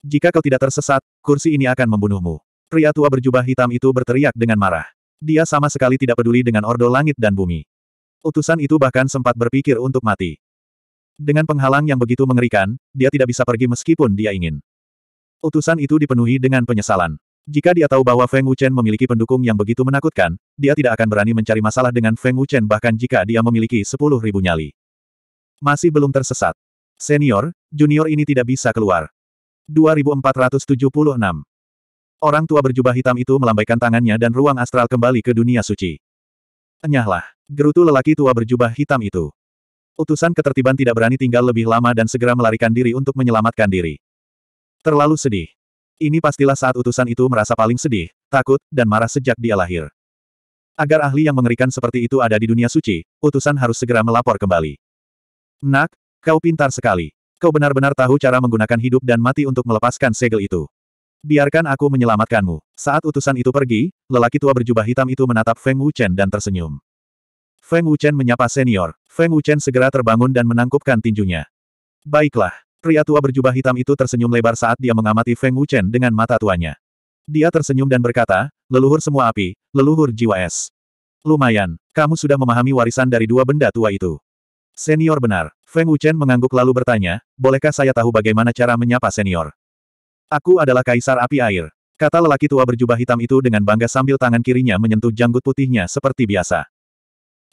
Jika kau tidak tersesat, kursi ini akan membunuhmu. Pria tua berjubah hitam itu berteriak dengan marah. Dia sama sekali tidak peduli dengan Ordo Langit dan Bumi. Utusan itu bahkan sempat berpikir untuk mati. Dengan penghalang yang begitu mengerikan, dia tidak bisa pergi meskipun dia ingin. Utusan itu dipenuhi dengan penyesalan. Jika dia tahu bahwa Feng Wuchen memiliki pendukung yang begitu menakutkan, dia tidak akan berani mencari masalah dengan Feng Wuchen bahkan jika dia memiliki sepuluh ribu nyali. Masih belum tersesat. Senior, junior ini tidak bisa keluar. 2476 Orang tua berjubah hitam itu melambaikan tangannya dan ruang astral kembali ke dunia suci. Enyahlah, gerutu lelaki tua berjubah hitam itu. Utusan ketertiban tidak berani tinggal lebih lama dan segera melarikan diri untuk menyelamatkan diri. Terlalu sedih. Ini pastilah saat utusan itu merasa paling sedih, takut, dan marah sejak dia lahir. Agar ahli yang mengerikan seperti itu ada di dunia suci, utusan harus segera melapor kembali. Nak, kau pintar sekali. Kau benar-benar tahu cara menggunakan hidup dan mati untuk melepaskan segel itu. Biarkan aku menyelamatkanmu. Saat utusan itu pergi, lelaki tua berjubah hitam itu menatap Feng Wuchen dan tersenyum. Feng Wuchen menyapa senior. Feng Wuchen segera terbangun dan menangkupkan tinjunya. Baiklah, Pria tua berjubah hitam itu tersenyum lebar saat dia mengamati Feng Wuchen dengan mata tuanya. Dia tersenyum dan berkata, leluhur semua api, leluhur jiwa es. Lumayan, kamu sudah memahami warisan dari dua benda tua itu. Senior benar. Feng Wuchen mengangguk lalu bertanya, bolehkah saya tahu bagaimana cara menyapa senior? Aku adalah kaisar api air. Kata lelaki tua berjubah hitam itu dengan bangga sambil tangan kirinya menyentuh janggut putihnya seperti biasa.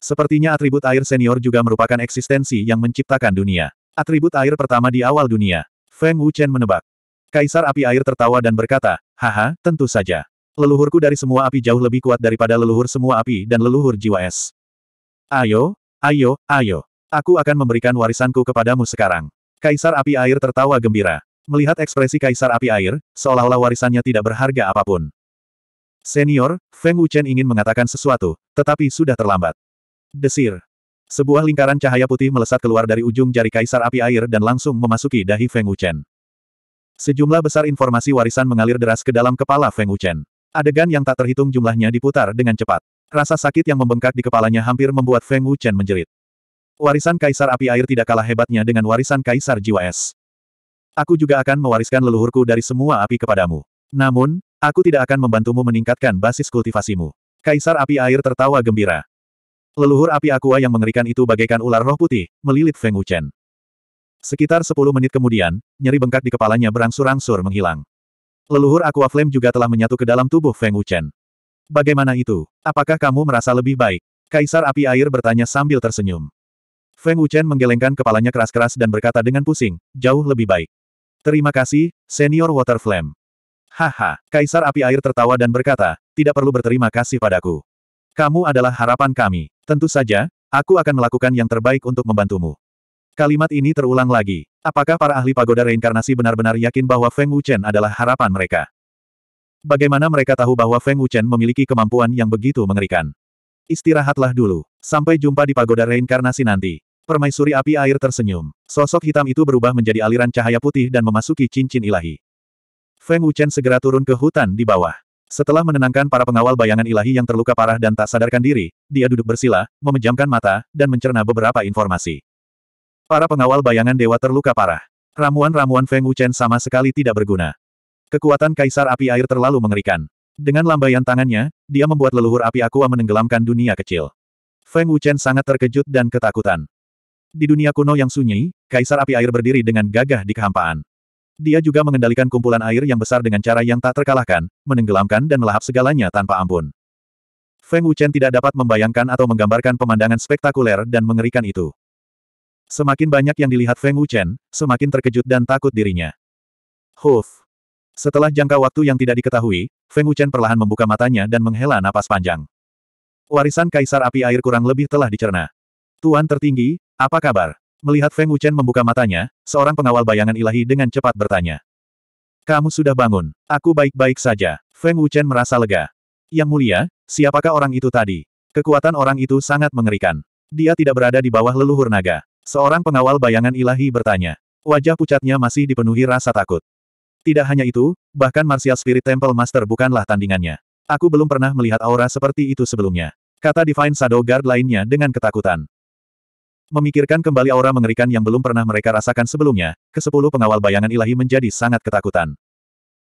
Sepertinya atribut air senior juga merupakan eksistensi yang menciptakan dunia. Atribut air pertama di awal dunia. Feng Wuchen menebak. Kaisar api air tertawa dan berkata, Haha, tentu saja. Leluhurku dari semua api jauh lebih kuat daripada leluhur semua api dan leluhur jiwa es. Ayo, ayo, ayo. Aku akan memberikan warisanku kepadamu sekarang. Kaisar api air tertawa gembira. Melihat ekspresi kaisar api air, seolah-olah warisannya tidak berharga apapun. Senior, Feng Wuchen ingin mengatakan sesuatu, tetapi sudah terlambat. Desir. Sebuah lingkaran cahaya putih melesat keluar dari ujung jari kaisar api air dan langsung memasuki dahi Feng Wuchen. Sejumlah besar informasi warisan mengalir deras ke dalam kepala Feng Wuchen. Adegan yang tak terhitung jumlahnya diputar dengan cepat. Rasa sakit yang membengkak di kepalanya hampir membuat Feng Wuchen menjerit. Warisan kaisar api air tidak kalah hebatnya dengan warisan kaisar jiwa es. Aku juga akan mewariskan leluhurku dari semua api kepadamu. Namun, aku tidak akan membantumu meningkatkan basis kultivasimu. Kaisar api air tertawa gembira. Leluhur api aqua yang mengerikan itu bagaikan ular roh putih, melilit Feng Wuchen. Sekitar sepuluh menit kemudian, nyeri bengkak di kepalanya berangsur-angsur menghilang. Leluhur aqua flame juga telah menyatu ke dalam tubuh Feng Wuchen. Bagaimana itu? Apakah kamu merasa lebih baik? Kaisar api air bertanya sambil tersenyum. Feng Wuchen menggelengkan kepalanya keras-keras dan berkata dengan pusing, jauh lebih baik. Terima kasih, senior water flame. Haha, Kaisar api air tertawa dan berkata, tidak perlu berterima kasih padaku. Kamu adalah harapan kami. Tentu saja, aku akan melakukan yang terbaik untuk membantumu. Kalimat ini terulang lagi. Apakah para ahli pagoda reinkarnasi benar-benar yakin bahwa Feng Wuchen adalah harapan mereka? Bagaimana mereka tahu bahwa Feng Wuchen memiliki kemampuan yang begitu mengerikan? Istirahatlah dulu. Sampai jumpa di pagoda reinkarnasi nanti. Permaisuri api air tersenyum. Sosok hitam itu berubah menjadi aliran cahaya putih dan memasuki cincin ilahi. Feng Wuchen segera turun ke hutan di bawah. Setelah menenangkan para pengawal bayangan ilahi yang terluka parah dan tak sadarkan diri, dia duduk bersila, memejamkan mata, dan mencerna beberapa informasi. Para pengawal bayangan dewa terluka parah. Ramuan-ramuan Feng Wuchen sama sekali tidak berguna. Kekuatan Kaisar Api Air terlalu mengerikan. Dengan lambaian tangannya, dia membuat leluhur api aqua menenggelamkan dunia kecil. Feng Wuchen sangat terkejut dan ketakutan. Di dunia kuno yang sunyi, Kaisar Api Air berdiri dengan gagah di kehampaan. Dia juga mengendalikan kumpulan air yang besar dengan cara yang tak terkalahkan, menenggelamkan dan melahap segalanya tanpa ampun. Feng Wuchen tidak dapat membayangkan atau menggambarkan pemandangan spektakuler dan mengerikan itu. Semakin banyak yang dilihat Feng Wuchen, semakin terkejut dan takut dirinya. Huf! Setelah jangka waktu yang tidak diketahui, Feng Wuchen perlahan membuka matanya dan menghela napas panjang. Warisan Kaisar Api Air kurang lebih telah dicerna. Tuan tertinggi, apa kabar? Melihat Feng Wuchen membuka matanya, seorang pengawal bayangan ilahi dengan cepat bertanya. Kamu sudah bangun. Aku baik-baik saja. Feng Wuchen merasa lega. Yang mulia, siapakah orang itu tadi? Kekuatan orang itu sangat mengerikan. Dia tidak berada di bawah leluhur naga. Seorang pengawal bayangan ilahi bertanya. Wajah pucatnya masih dipenuhi rasa takut. Tidak hanya itu, bahkan Martial Spirit Temple Master bukanlah tandingannya. Aku belum pernah melihat aura seperti itu sebelumnya. Kata Divine Shadow Guard lainnya dengan ketakutan. Memikirkan kembali aura mengerikan yang belum pernah mereka rasakan sebelumnya, kesepuluh pengawal bayangan ilahi menjadi sangat ketakutan.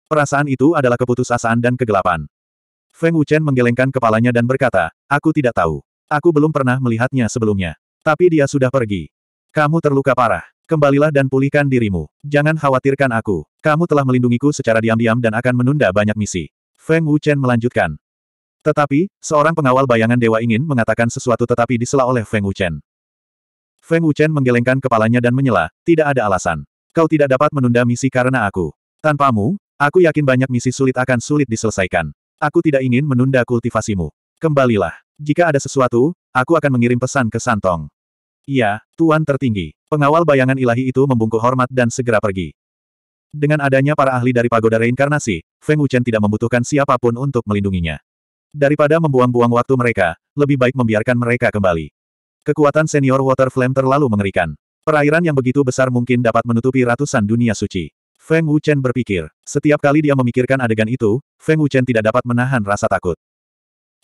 Perasaan itu adalah keputusasaan dan kegelapan. Feng Wuchen menggelengkan kepalanya dan berkata, Aku tidak tahu. Aku belum pernah melihatnya sebelumnya. Tapi dia sudah pergi. Kamu terluka parah. Kembalilah dan pulihkan dirimu. Jangan khawatirkan aku. Kamu telah melindungiku secara diam-diam dan akan menunda banyak misi. Feng Wuchen melanjutkan. Tetapi, seorang pengawal bayangan dewa ingin mengatakan sesuatu tetapi disela oleh Feng Wuchen. Feng Wuchen menggelengkan kepalanya dan menyela, tidak ada alasan. Kau tidak dapat menunda misi karena aku. Tanpamu, aku yakin banyak misi sulit akan sulit diselesaikan. Aku tidak ingin menunda kultivasimu. Kembalilah. Jika ada sesuatu, aku akan mengirim pesan ke Santong. Iya, Tuan Tertinggi. Pengawal bayangan ilahi itu membungkuk hormat dan segera pergi. Dengan adanya para ahli dari pagoda reinkarnasi, Feng Wuchen tidak membutuhkan siapapun untuk melindunginya. Daripada membuang-buang waktu mereka, lebih baik membiarkan mereka kembali. Kekuatan senior Water Flame terlalu mengerikan. Perairan yang begitu besar mungkin dapat menutupi ratusan dunia suci. Feng Wuchen berpikir, setiap kali dia memikirkan adegan itu, Feng Wuchen tidak dapat menahan rasa takut.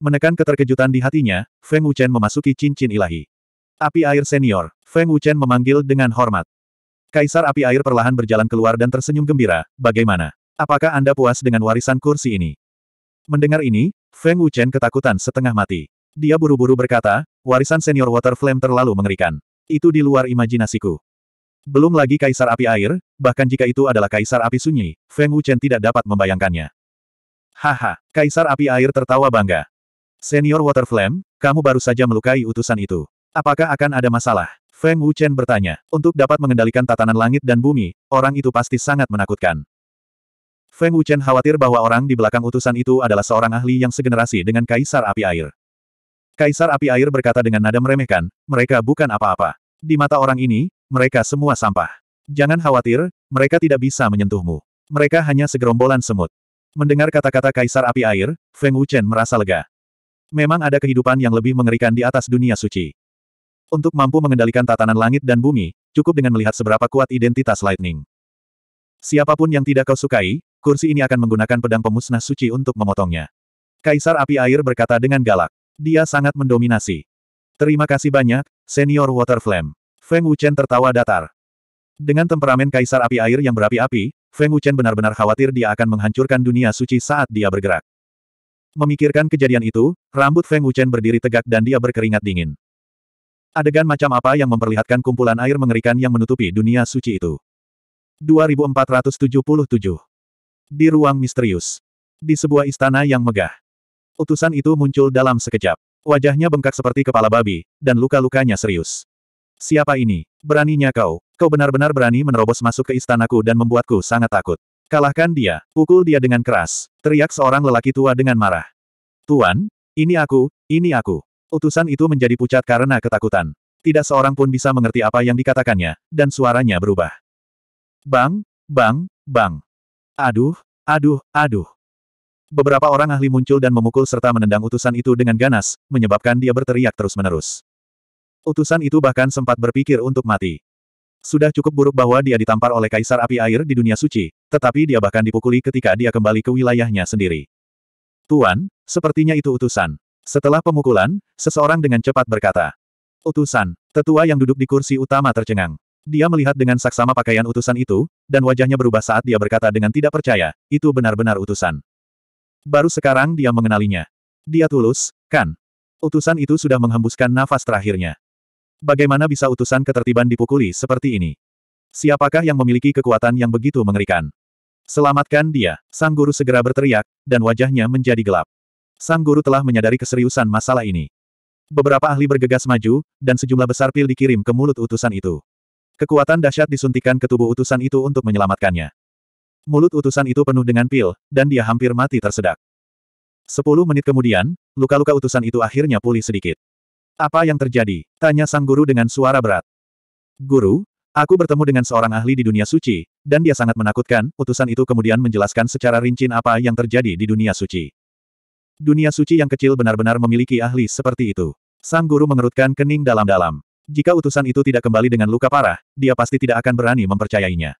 Menekan keterkejutan di hatinya, Feng Wuchen memasuki cincin ilahi. Api air senior, Feng Wuchen memanggil dengan hormat. Kaisar api air perlahan berjalan keluar dan tersenyum gembira, bagaimana? Apakah Anda puas dengan warisan kursi ini? Mendengar ini, Feng Wuchen ketakutan setengah mati. Dia buru-buru berkata, warisan senior Water Flame terlalu mengerikan. Itu di luar imajinasiku. Belum lagi Kaisar Api Air, bahkan jika itu adalah Kaisar Api Sunyi, Feng Wuchen tidak dapat membayangkannya. Haha, Kaisar Api Air tertawa bangga. Senior Water Flame, kamu baru saja melukai utusan itu. Apakah akan ada masalah? Feng Wuchen bertanya. Untuk dapat mengendalikan tatanan langit dan bumi, orang itu pasti sangat menakutkan. Feng Wuchen khawatir bahwa orang di belakang utusan itu adalah seorang ahli yang segenerasi dengan Kaisar Api Air. Kaisar Api Air berkata dengan nada meremehkan, mereka bukan apa-apa. Di mata orang ini, mereka semua sampah. Jangan khawatir, mereka tidak bisa menyentuhmu. Mereka hanya segerombolan semut. Mendengar kata-kata Kaisar Api Air, Feng Wuchen merasa lega. Memang ada kehidupan yang lebih mengerikan di atas dunia suci. Untuk mampu mengendalikan tatanan langit dan bumi, cukup dengan melihat seberapa kuat identitas Lightning. Siapapun yang tidak kau sukai, kursi ini akan menggunakan pedang pemusnah suci untuk memotongnya. Kaisar Api Air berkata dengan galak. Dia sangat mendominasi. Terima kasih banyak, Senior Water Flame. Feng Wuchen tertawa datar. Dengan temperamen kaisar api air yang berapi-api, Feng Wuchen benar-benar khawatir dia akan menghancurkan dunia suci saat dia bergerak. Memikirkan kejadian itu, rambut Feng Wuchen berdiri tegak dan dia berkeringat dingin. Adegan macam apa yang memperlihatkan kumpulan air mengerikan yang menutupi dunia suci itu? 2477 Di ruang misterius. Di sebuah istana yang megah. Utusan itu muncul dalam sekejap. Wajahnya bengkak seperti kepala babi, dan luka-lukanya serius. Siapa ini? Beraninya kau. Kau benar-benar berani menerobos masuk ke istanaku dan membuatku sangat takut. Kalahkan dia. Pukul dia dengan keras. Teriak seorang lelaki tua dengan marah. Tuan, ini aku, ini aku. Utusan itu menjadi pucat karena ketakutan. Tidak seorang pun bisa mengerti apa yang dikatakannya, dan suaranya berubah. Bang, bang, bang. Aduh, aduh, aduh. Beberapa orang ahli muncul dan memukul serta menendang utusan itu dengan ganas, menyebabkan dia berteriak terus-menerus. Utusan itu bahkan sempat berpikir untuk mati. Sudah cukup buruk bahwa dia ditampar oleh Kaisar Api Air di dunia suci, tetapi dia bahkan dipukuli ketika dia kembali ke wilayahnya sendiri. Tuan, sepertinya itu utusan. Setelah pemukulan, seseorang dengan cepat berkata. Utusan, tetua yang duduk di kursi utama tercengang. Dia melihat dengan saksama pakaian utusan itu, dan wajahnya berubah saat dia berkata dengan tidak percaya, itu benar-benar utusan. Baru sekarang dia mengenalinya. Dia tulus, kan? Utusan itu sudah menghembuskan nafas terakhirnya. Bagaimana bisa utusan ketertiban dipukuli seperti ini? Siapakah yang memiliki kekuatan yang begitu mengerikan? Selamatkan dia, sang guru segera berteriak, dan wajahnya menjadi gelap. Sang guru telah menyadari keseriusan masalah ini. Beberapa ahli bergegas maju, dan sejumlah besar pil dikirim ke mulut utusan itu. Kekuatan dahsyat disuntikan ke tubuh utusan itu untuk menyelamatkannya. Mulut utusan itu penuh dengan pil, dan dia hampir mati tersedak. Sepuluh menit kemudian, luka-luka utusan itu akhirnya pulih sedikit. Apa yang terjadi? Tanya sang guru dengan suara berat. Guru, Aku bertemu dengan seorang ahli di dunia suci, dan dia sangat menakutkan, utusan itu kemudian menjelaskan secara rinci apa yang terjadi di dunia suci. Dunia suci yang kecil benar-benar memiliki ahli seperti itu. Sang guru mengerutkan kening dalam-dalam. Jika utusan itu tidak kembali dengan luka parah, dia pasti tidak akan berani mempercayainya.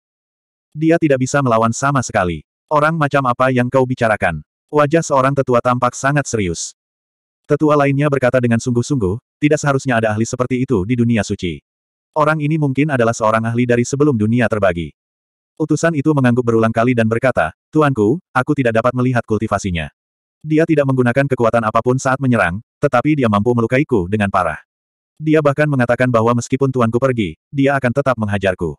Dia tidak bisa melawan sama sekali. Orang macam apa yang kau bicarakan? Wajah seorang tetua tampak sangat serius. Tetua lainnya berkata dengan sungguh-sungguh, tidak seharusnya ada ahli seperti itu di dunia suci. Orang ini mungkin adalah seorang ahli dari sebelum dunia terbagi. Utusan itu mengangguk berulang kali dan berkata, Tuanku, aku tidak dapat melihat kultivasinya. Dia tidak menggunakan kekuatan apapun saat menyerang, tetapi dia mampu melukaiku dengan parah. Dia bahkan mengatakan bahwa meskipun tuanku pergi, dia akan tetap menghajarku.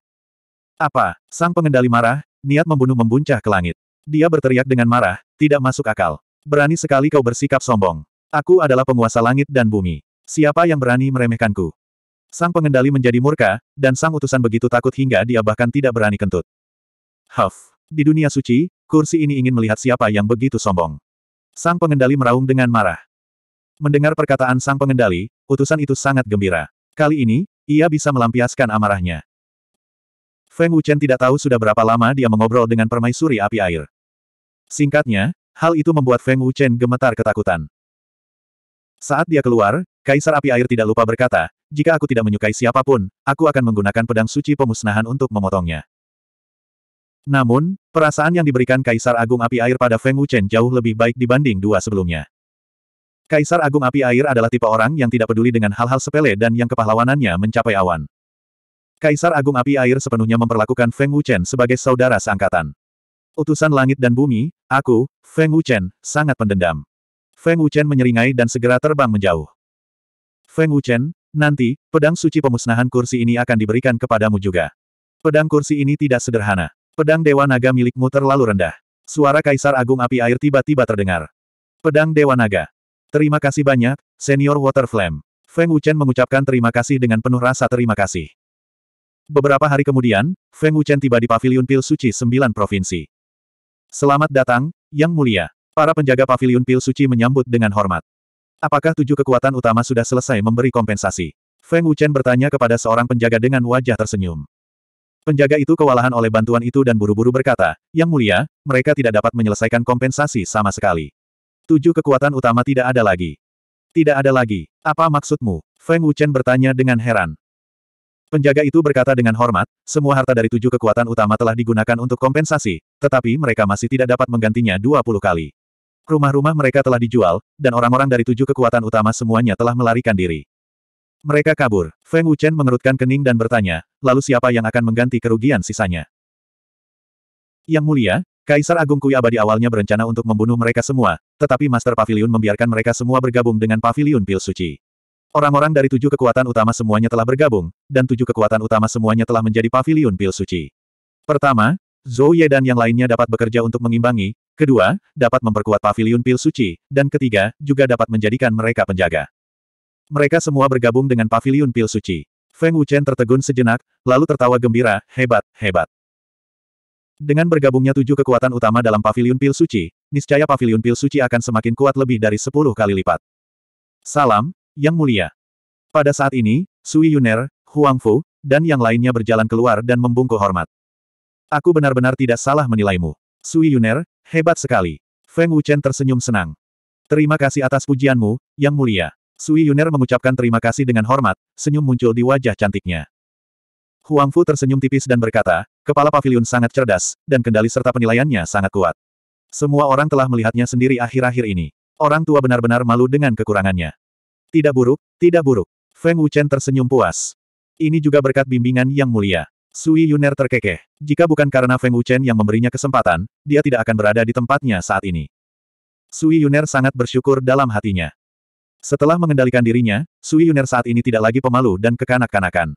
Apa? Sang pengendali marah, niat membunuh membuncah ke langit. Dia berteriak dengan marah, tidak masuk akal. Berani sekali kau bersikap sombong. Aku adalah penguasa langit dan bumi. Siapa yang berani meremehkanku? Sang pengendali menjadi murka, dan sang utusan begitu takut hingga dia bahkan tidak berani kentut. Huff. Di dunia suci, kursi ini ingin melihat siapa yang begitu sombong. Sang pengendali meraung dengan marah. Mendengar perkataan sang pengendali, utusan itu sangat gembira. Kali ini, ia bisa melampiaskan amarahnya. Feng Wuchen tidak tahu sudah berapa lama dia mengobrol dengan permaisuri api air. Singkatnya, hal itu membuat Feng Wuchen gemetar ketakutan. Saat dia keluar, Kaisar Api Air tidak lupa berkata, jika aku tidak menyukai siapapun, aku akan menggunakan pedang suci pemusnahan untuk memotongnya. Namun, perasaan yang diberikan Kaisar Agung Api Air pada Feng Wuchen jauh lebih baik dibanding dua sebelumnya. Kaisar Agung Api Air adalah tipe orang yang tidak peduli dengan hal-hal sepele dan yang kepahlawanannya mencapai awan. Kaisar Agung Api Air sepenuhnya memperlakukan Feng Wuchen sebagai saudara seangkatan. Utusan langit dan bumi, aku, Feng Wuchen, sangat pendendam. Feng Wuchen menyeringai dan segera terbang menjauh. Feng Wuchen, nanti, pedang suci pemusnahan kursi ini akan diberikan kepadamu juga. Pedang kursi ini tidak sederhana. Pedang Dewa Naga milikmu terlalu rendah. Suara Kaisar Agung Api Air tiba-tiba terdengar. Pedang Dewa Naga. Terima kasih banyak, Senior Water Flame. Feng Wuchen mengucapkan terima kasih dengan penuh rasa terima kasih. Beberapa hari kemudian, Feng Wuchen tiba di paviliun pil suci sembilan provinsi. Selamat datang, Yang Mulia. Para penjaga paviliun pil suci menyambut dengan hormat. Apakah tujuh kekuatan utama sudah selesai memberi kompensasi? Feng Wuchen bertanya kepada seorang penjaga dengan wajah tersenyum. Penjaga itu kewalahan oleh bantuan itu dan buru-buru berkata, Yang Mulia, mereka tidak dapat menyelesaikan kompensasi sama sekali. Tujuh kekuatan utama tidak ada lagi. Tidak ada lagi. Apa maksudmu? Feng Wuchen bertanya dengan heran. Penjaga itu berkata dengan hormat, semua harta dari tujuh kekuatan utama telah digunakan untuk kompensasi, tetapi mereka masih tidak dapat menggantinya 20 kali. Rumah-rumah mereka telah dijual, dan orang-orang dari tujuh kekuatan utama semuanya telah melarikan diri. Mereka kabur. Feng Wuchen mengerutkan kening dan bertanya, lalu siapa yang akan mengganti kerugian sisanya? Yang mulia, Kaisar Agung Kui Abadi awalnya berencana untuk membunuh mereka semua, tetapi Master Pavilion membiarkan mereka semua bergabung dengan Pavilion Pil Suci. Orang-orang dari tujuh kekuatan utama semuanya telah bergabung, dan tujuh kekuatan utama semuanya telah menjadi pavilion pil suci. Pertama, Zhou Ye dan yang lainnya dapat bekerja untuk mengimbangi, kedua, dapat memperkuat pavilion pil suci, dan ketiga, juga dapat menjadikan mereka penjaga. Mereka semua bergabung dengan pavilion pil suci. Feng Wuchen tertegun sejenak, lalu tertawa gembira, hebat, hebat. Dengan bergabungnya tujuh kekuatan utama dalam pavilion pil suci, niscaya pavilion pil suci akan semakin kuat lebih dari sepuluh kali lipat. Salam, yang Mulia. Pada saat ini, Sui Yuner, Huang Fu, dan yang lainnya berjalan keluar dan membungkuk hormat. Aku benar-benar tidak salah menilaimu. Sui Yuner, hebat sekali. Feng Wuchen tersenyum senang. Terima kasih atas pujianmu, Yang Mulia. Sui Yuner mengucapkan terima kasih dengan hormat, senyum muncul di wajah cantiknya. Huang Fu tersenyum tipis dan berkata, kepala pavilion sangat cerdas, dan kendali serta penilaiannya sangat kuat. Semua orang telah melihatnya sendiri akhir-akhir ini. Orang tua benar-benar malu dengan kekurangannya. Tidak buruk, tidak buruk. Feng Wuchen tersenyum puas. Ini juga berkat bimbingan yang mulia. Sui Yuner terkekeh. Jika bukan karena Feng Wuchen yang memberinya kesempatan, dia tidak akan berada di tempatnya saat ini. Sui Yuner sangat bersyukur dalam hatinya. Setelah mengendalikan dirinya, Sui Yuner saat ini tidak lagi pemalu dan kekanak-kanakan.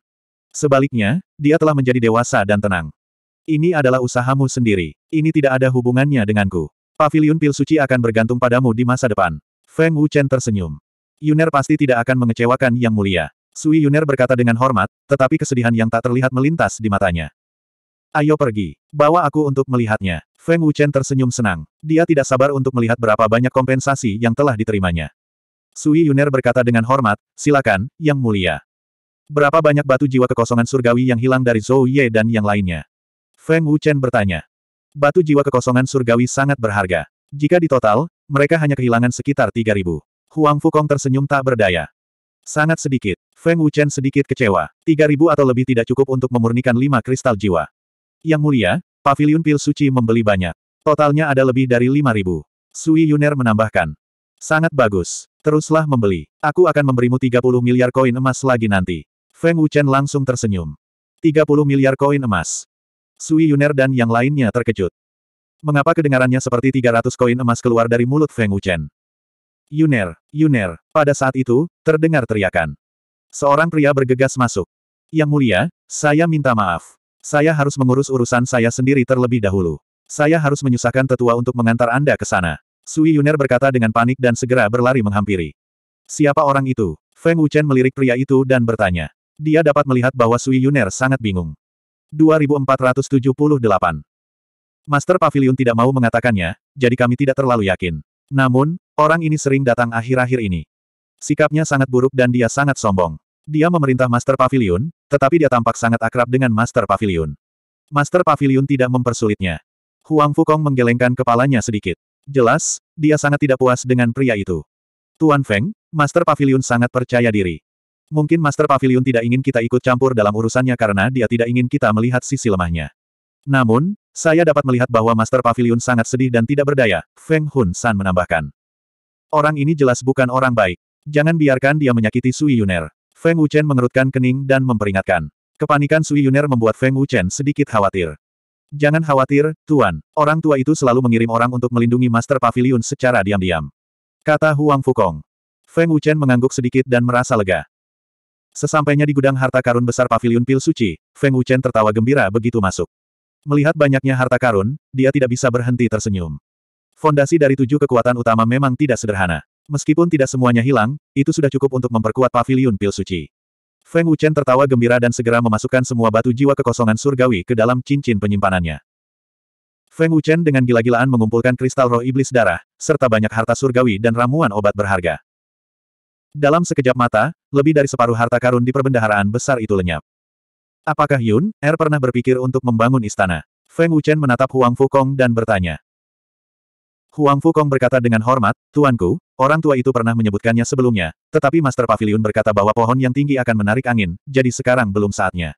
Sebaliknya, dia telah menjadi dewasa dan tenang. Ini adalah usahamu sendiri. Ini tidak ada hubungannya denganku. Paviliun Pil Suci akan bergantung padamu di masa depan. Feng Wuchen tersenyum. Yuner pasti tidak akan mengecewakan Yang Mulia. Sui Yuner berkata dengan hormat, tetapi kesedihan yang tak terlihat melintas di matanya. Ayo pergi. Bawa aku untuk melihatnya. Feng Wuchen tersenyum senang. Dia tidak sabar untuk melihat berapa banyak kompensasi yang telah diterimanya. Sui Yuner berkata dengan hormat, silakan, Yang Mulia. Berapa banyak batu jiwa kekosongan surgawi yang hilang dari Zhou Ye dan yang lainnya? Feng Wuchen bertanya. Batu jiwa kekosongan surgawi sangat berharga. Jika ditotal, mereka hanya kehilangan sekitar 3.000. Huang Fukong tersenyum tak berdaya. Sangat sedikit. Feng Wuchen sedikit kecewa. 3.000 atau lebih tidak cukup untuk memurnikan lima kristal jiwa. Yang mulia, pavilion pil suci membeli banyak. Totalnya ada lebih dari 5.000. Sui Yuner menambahkan. Sangat bagus. Teruslah membeli. Aku akan memberimu 30 miliar koin emas lagi nanti. Feng Wuchen langsung tersenyum. 30 miliar koin emas. Sui Yuner dan yang lainnya terkejut. Mengapa kedengarannya seperti 300 koin emas keluar dari mulut Feng Wuchen? Yuner, Yuner, pada saat itu, terdengar teriakan. Seorang pria bergegas masuk. Yang mulia, saya minta maaf. Saya harus mengurus urusan saya sendiri terlebih dahulu. Saya harus menyusahkan tetua untuk mengantar Anda ke sana. Sui Yuner berkata dengan panik dan segera berlari menghampiri. Siapa orang itu? Feng Wuchen melirik pria itu dan bertanya. Dia dapat melihat bahwa Sui Yuner sangat bingung. 2478 Master Pavilion tidak mau mengatakannya, jadi kami tidak terlalu yakin. Namun, orang ini sering datang akhir-akhir ini. Sikapnya sangat buruk dan dia sangat sombong. Dia memerintah Master Pavilion, tetapi dia tampak sangat akrab dengan Master Pavilion. Master Pavilion tidak mempersulitnya. Huang Fukong menggelengkan kepalanya sedikit. Jelas, dia sangat tidak puas dengan pria itu. Tuan Feng, Master Pavilion sangat percaya diri. Mungkin Master Pavilion tidak ingin kita ikut campur dalam urusannya karena dia tidak ingin kita melihat sisi lemahnya. Namun, saya dapat melihat bahwa Master Pavilion sangat sedih dan tidak berdaya, Feng Hun San menambahkan. Orang ini jelas bukan orang baik. Jangan biarkan dia menyakiti Sui Yuner. Feng Wuchen mengerutkan kening dan memperingatkan. Kepanikan Sui Yuner membuat Feng Wuchen sedikit khawatir. Jangan khawatir, Tuan. Orang tua itu selalu mengirim orang untuk melindungi Master Pavilion secara diam-diam. Kata Huang Fukong. Feng Wuchen mengangguk sedikit dan merasa lega. Sesampainya di gudang harta karun besar Pavilion Pil Suci, Feng Wuchen tertawa gembira begitu masuk. Melihat banyaknya harta karun, dia tidak bisa berhenti tersenyum. Fondasi dari tujuh kekuatan utama memang tidak sederhana. Meskipun tidak semuanya hilang, itu sudah cukup untuk memperkuat pavilion pil suci. Feng Wuchen tertawa gembira dan segera memasukkan semua batu jiwa kekosongan surgawi ke dalam cincin penyimpanannya. Feng Wuchen dengan gila-gilaan mengumpulkan kristal roh iblis darah, serta banyak harta surgawi dan ramuan obat berharga. Dalam sekejap mata, lebih dari separuh harta karun di perbendaharaan besar itu lenyap. Apakah Yun, Er pernah berpikir untuk membangun istana? Feng Wuchen menatap Huang Fukong dan bertanya. Huang Fukong berkata dengan hormat, Tuanku, orang tua itu pernah menyebutkannya sebelumnya, tetapi Master Pavilion berkata bahwa pohon yang tinggi akan menarik angin, jadi sekarang belum saatnya.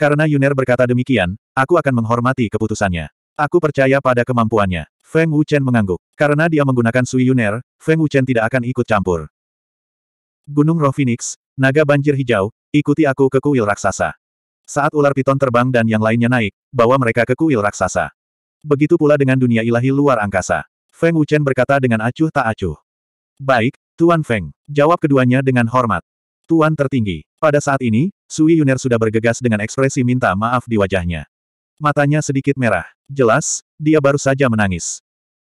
Karena Yuner berkata demikian, aku akan menghormati keputusannya. Aku percaya pada kemampuannya. Feng Wuchen mengangguk. Karena dia menggunakan Sui Yuner, Feng Wuchen tidak akan ikut campur. Gunung Roh Phoenix, Naga Banjir Hijau, ikuti aku ke kuil raksasa. Saat ular piton terbang dan yang lainnya naik, bawa mereka ke kuil raksasa. Begitu pula dengan dunia ilahi luar angkasa. Feng Wuchen berkata dengan acuh tak acuh. Baik, Tuan Feng. Jawab keduanya dengan hormat. Tuan tertinggi. Pada saat ini, Sui Yuner sudah bergegas dengan ekspresi minta maaf di wajahnya. Matanya sedikit merah. Jelas, dia baru saja menangis.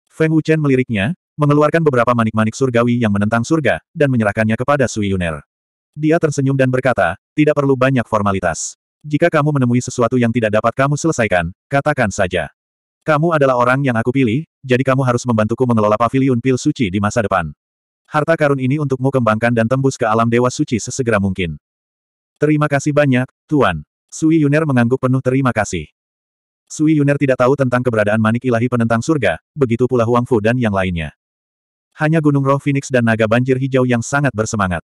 Feng Wuchen meliriknya, mengeluarkan beberapa manik-manik surgawi yang menentang surga, dan menyerahkannya kepada Sui Yuner. Dia tersenyum dan berkata, tidak perlu banyak formalitas. Jika kamu menemui sesuatu yang tidak dapat kamu selesaikan, katakan saja. Kamu adalah orang yang aku pilih, jadi kamu harus membantuku mengelola paviliun pil suci di masa depan. Harta karun ini untukmu kembangkan dan tembus ke alam dewa suci sesegera mungkin. Terima kasih banyak, Tuan. Sui Yuner mengangguk penuh terima kasih. Sui Yuner tidak tahu tentang keberadaan manik ilahi penentang surga, begitu pula Huang Fu dan yang lainnya. Hanya gunung roh Phoenix dan naga banjir hijau yang sangat bersemangat.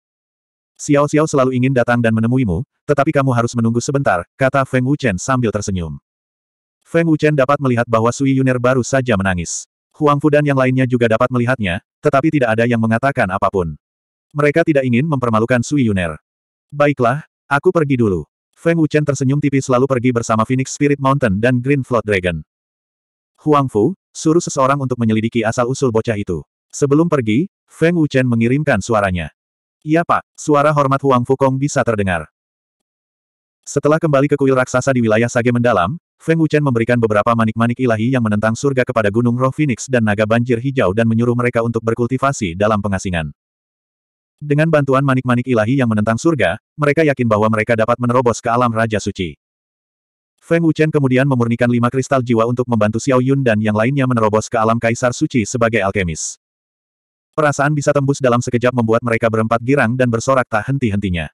Xiao Xiao selalu ingin datang dan menemuimu, tetapi kamu harus menunggu sebentar, kata Feng Wuchen sambil tersenyum. Feng Wuchen dapat melihat bahwa Sui Yuner baru saja menangis. Huang Fu dan yang lainnya juga dapat melihatnya, tetapi tidak ada yang mengatakan apapun. Mereka tidak ingin mempermalukan Sui Yuner. Baiklah, aku pergi dulu. Feng Wuchen tersenyum tipis lalu pergi bersama Phoenix Spirit Mountain dan Green Flood Dragon. Huang Fu, suruh seseorang untuk menyelidiki asal-usul bocah itu. Sebelum pergi, Feng Wuchen mengirimkan suaranya. Iya pak, suara hormat Huang Fukong bisa terdengar. Setelah kembali ke kuil raksasa di wilayah Sage mendalam, Feng Wuchen memberikan beberapa manik-manik ilahi yang menentang surga kepada Gunung Roh Phoenix dan naga banjir hijau dan menyuruh mereka untuk berkultivasi dalam pengasingan. Dengan bantuan manik-manik ilahi yang menentang surga, mereka yakin bahwa mereka dapat menerobos ke alam Raja Suci. Feng Wuchen kemudian memurnikan lima kristal jiwa untuk membantu Xiao Yun dan yang lainnya menerobos ke alam Kaisar Suci sebagai alkemis. Perasaan bisa tembus dalam sekejap membuat mereka berempat girang dan bersorak tak henti-hentinya.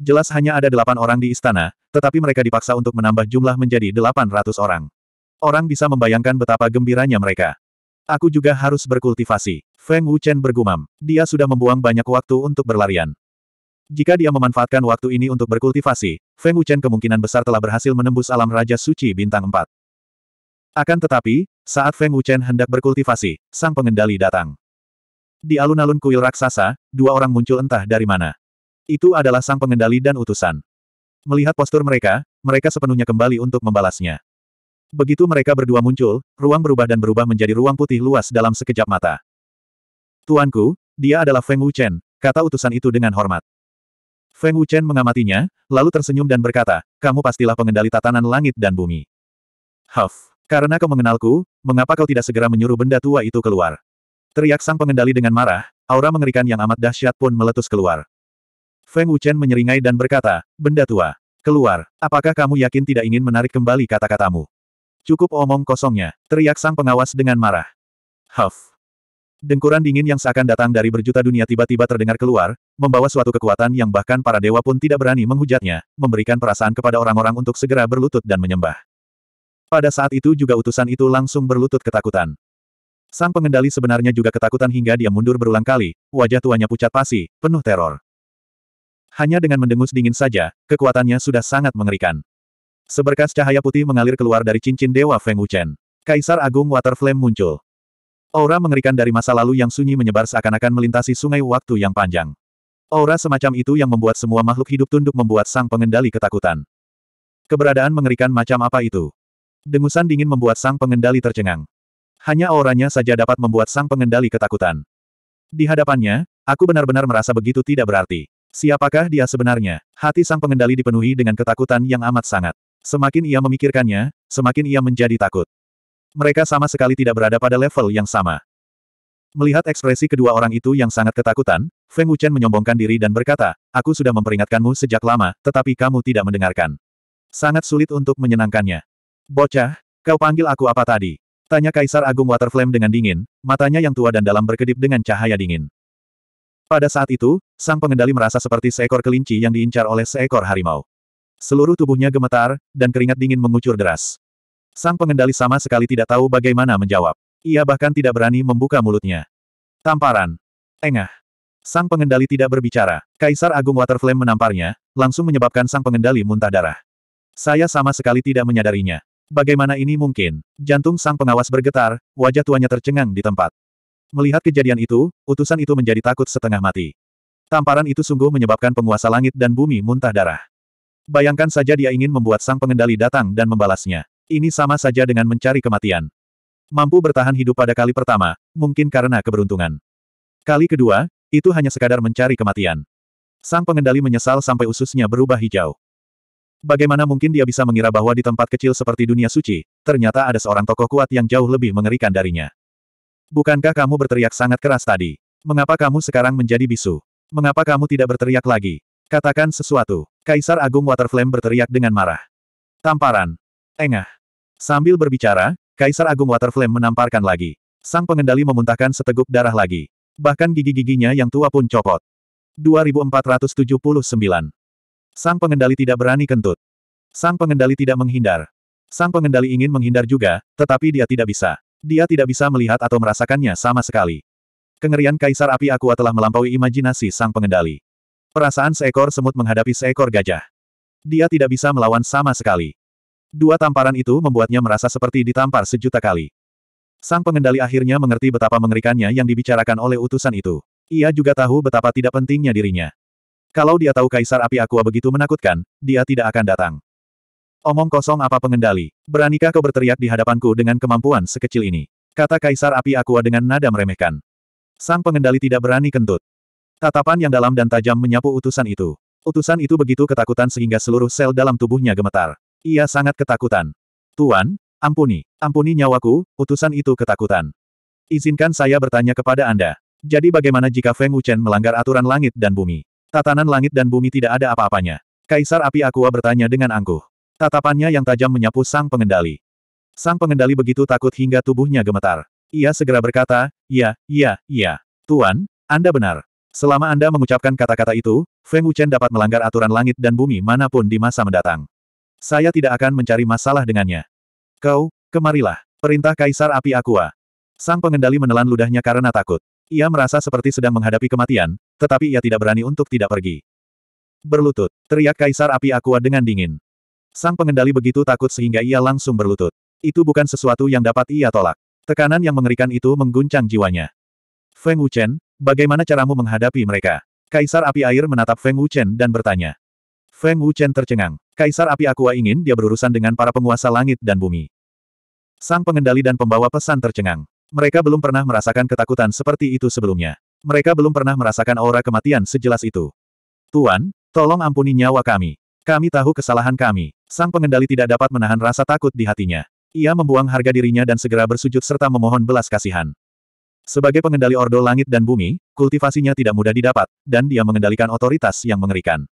Jelas hanya ada delapan orang di istana, tetapi mereka dipaksa untuk menambah jumlah menjadi delapan ratus orang. Orang bisa membayangkan betapa gembiranya mereka. Aku juga harus berkultivasi. Feng Wuchen bergumam. Dia sudah membuang banyak waktu untuk berlarian. Jika dia memanfaatkan waktu ini untuk berkultivasi, Feng Wuchen kemungkinan besar telah berhasil menembus alam Raja Suci Bintang 4. Akan tetapi, saat Feng Wuchen hendak berkultivasi, sang pengendali datang. Di alun-alun kuil raksasa, dua orang muncul entah dari mana. Itu adalah sang pengendali dan utusan. Melihat postur mereka, mereka sepenuhnya kembali untuk membalasnya. Begitu mereka berdua muncul, ruang berubah dan berubah menjadi ruang putih luas dalam sekejap mata. Tuanku, dia adalah Feng Wuchen, kata utusan itu dengan hormat. Feng Wuchen mengamatinya, lalu tersenyum dan berkata, kamu pastilah pengendali tatanan langit dan bumi. Huff, karena kau mengenalku, mengapa kau tidak segera menyuruh benda tua itu keluar? Teriak sang pengendali dengan marah, aura mengerikan yang amat dahsyat pun meletus keluar. Feng Wuchen menyeringai dan berkata, Benda tua, keluar, apakah kamu yakin tidak ingin menarik kembali kata-katamu? Cukup omong kosongnya, teriak sang pengawas dengan marah. Huff. Dengkuran dingin yang seakan datang dari berjuta dunia tiba-tiba terdengar keluar, membawa suatu kekuatan yang bahkan para dewa pun tidak berani menghujatnya, memberikan perasaan kepada orang-orang untuk segera berlutut dan menyembah. Pada saat itu juga utusan itu langsung berlutut ketakutan. Sang pengendali sebenarnya juga ketakutan hingga dia mundur berulang kali, wajah tuanya pucat pasi, penuh teror. Hanya dengan mendengus dingin saja, kekuatannya sudah sangat mengerikan. Seberkas cahaya putih mengalir keluar dari cincin Dewa Feng Wuchen. Kaisar Agung Water Flame muncul. Aura mengerikan dari masa lalu yang sunyi menyebar seakan-akan melintasi sungai waktu yang panjang. Aura semacam itu yang membuat semua makhluk hidup tunduk membuat sang pengendali ketakutan. Keberadaan mengerikan macam apa itu? Dengusan dingin membuat sang pengendali tercengang. Hanya auranya saja dapat membuat sang pengendali ketakutan. Di hadapannya, aku benar-benar merasa begitu tidak berarti. Siapakah dia sebenarnya? Hati sang pengendali dipenuhi dengan ketakutan yang amat sangat. Semakin ia memikirkannya, semakin ia menjadi takut. Mereka sama sekali tidak berada pada level yang sama. Melihat ekspresi kedua orang itu yang sangat ketakutan, Feng Wuchen menyombongkan diri dan berkata, Aku sudah memperingatkanmu sejak lama, tetapi kamu tidak mendengarkan. Sangat sulit untuk menyenangkannya. Bocah, kau panggil aku apa tadi? Tanya Kaisar Agung Waterflame dengan dingin, matanya yang tua dan dalam berkedip dengan cahaya dingin. Pada saat itu, sang pengendali merasa seperti seekor kelinci yang diincar oleh seekor harimau. Seluruh tubuhnya gemetar, dan keringat dingin mengucur deras. Sang pengendali sama sekali tidak tahu bagaimana menjawab. Ia bahkan tidak berani membuka mulutnya. Tamparan. Engah. Sang pengendali tidak berbicara. Kaisar Agung Waterflame menamparnya, langsung menyebabkan sang pengendali muntah darah. Saya sama sekali tidak menyadarinya. Bagaimana ini mungkin? Jantung sang pengawas bergetar, wajah tuanya tercengang di tempat. Melihat kejadian itu, utusan itu menjadi takut setengah mati. Tamparan itu sungguh menyebabkan penguasa langit dan bumi muntah darah. Bayangkan saja dia ingin membuat sang pengendali datang dan membalasnya. Ini sama saja dengan mencari kematian. Mampu bertahan hidup pada kali pertama, mungkin karena keberuntungan. Kali kedua, itu hanya sekadar mencari kematian. Sang pengendali menyesal sampai ususnya berubah hijau. Bagaimana mungkin dia bisa mengira bahwa di tempat kecil seperti dunia suci, ternyata ada seorang tokoh kuat yang jauh lebih mengerikan darinya. Bukankah kamu berteriak sangat keras tadi? Mengapa kamu sekarang menjadi bisu? Mengapa kamu tidak berteriak lagi? Katakan sesuatu. Kaisar Agung Waterflame berteriak dengan marah. Tamparan. Engah. Sambil berbicara, Kaisar Agung Waterflame menamparkan lagi. Sang pengendali memuntahkan seteguk darah lagi. Bahkan gigi-giginya yang tua pun copot. 2479. Sang pengendali tidak berani kentut. Sang pengendali tidak menghindar. Sang pengendali ingin menghindar juga, tetapi dia tidak bisa. Dia tidak bisa melihat atau merasakannya sama sekali. Kengerian Kaisar Api Aqua telah melampaui imajinasi sang pengendali. Perasaan seekor semut menghadapi seekor gajah. Dia tidak bisa melawan sama sekali. Dua tamparan itu membuatnya merasa seperti ditampar sejuta kali. Sang pengendali akhirnya mengerti betapa mengerikannya yang dibicarakan oleh utusan itu. Ia juga tahu betapa tidak pentingnya dirinya. Kalau dia tahu Kaisar Api Aqua begitu menakutkan, dia tidak akan datang. Omong kosong apa pengendali, beranikah kau berteriak di hadapanku dengan kemampuan sekecil ini? Kata Kaisar Api Aqua dengan nada meremehkan. Sang pengendali tidak berani kentut. Tatapan yang dalam dan tajam menyapu utusan itu. Utusan itu begitu ketakutan sehingga seluruh sel dalam tubuhnya gemetar. Ia sangat ketakutan. Tuan, ampuni, ampuni nyawaku, utusan itu ketakutan. Izinkan saya bertanya kepada Anda. Jadi bagaimana jika Feng Wuchen melanggar aturan langit dan bumi? Tatanan langit dan bumi tidak ada apa-apanya. Kaisar Api Aqua bertanya dengan angkuh. Tatapannya yang tajam menyapu sang pengendali. Sang pengendali begitu takut hingga tubuhnya gemetar. Ia segera berkata, ya, ya, ya. Tuan, Anda benar. Selama Anda mengucapkan kata-kata itu, Feng Wuchen dapat melanggar aturan langit dan bumi manapun di masa mendatang. Saya tidak akan mencari masalah dengannya. Kau, kemarilah. Perintah Kaisar Api Aqua. Sang pengendali menelan ludahnya karena takut. Ia merasa seperti sedang menghadapi kematian, tetapi ia tidak berani untuk tidak pergi. Berlutut, teriak Kaisar Api Aqua dengan dingin. Sang pengendali begitu takut sehingga ia langsung berlutut. Itu bukan sesuatu yang dapat ia tolak. Tekanan yang mengerikan itu mengguncang jiwanya. Feng Wuchen, bagaimana caramu menghadapi mereka? Kaisar Api Air menatap Feng Wuchen dan bertanya. Feng Wuchen tercengang. Kaisar Api Aqua ingin dia berurusan dengan para penguasa langit dan bumi. Sang pengendali dan pembawa pesan tercengang. Mereka belum pernah merasakan ketakutan seperti itu sebelumnya. Mereka belum pernah merasakan aura kematian sejelas itu. Tuan, tolong ampuni nyawa kami. Kami tahu kesalahan kami. Sang pengendali tidak dapat menahan rasa takut di hatinya. Ia membuang harga dirinya dan segera bersujud serta memohon belas kasihan. Sebagai pengendali Ordo Langit dan Bumi, kultivasinya tidak mudah didapat, dan dia mengendalikan otoritas yang mengerikan.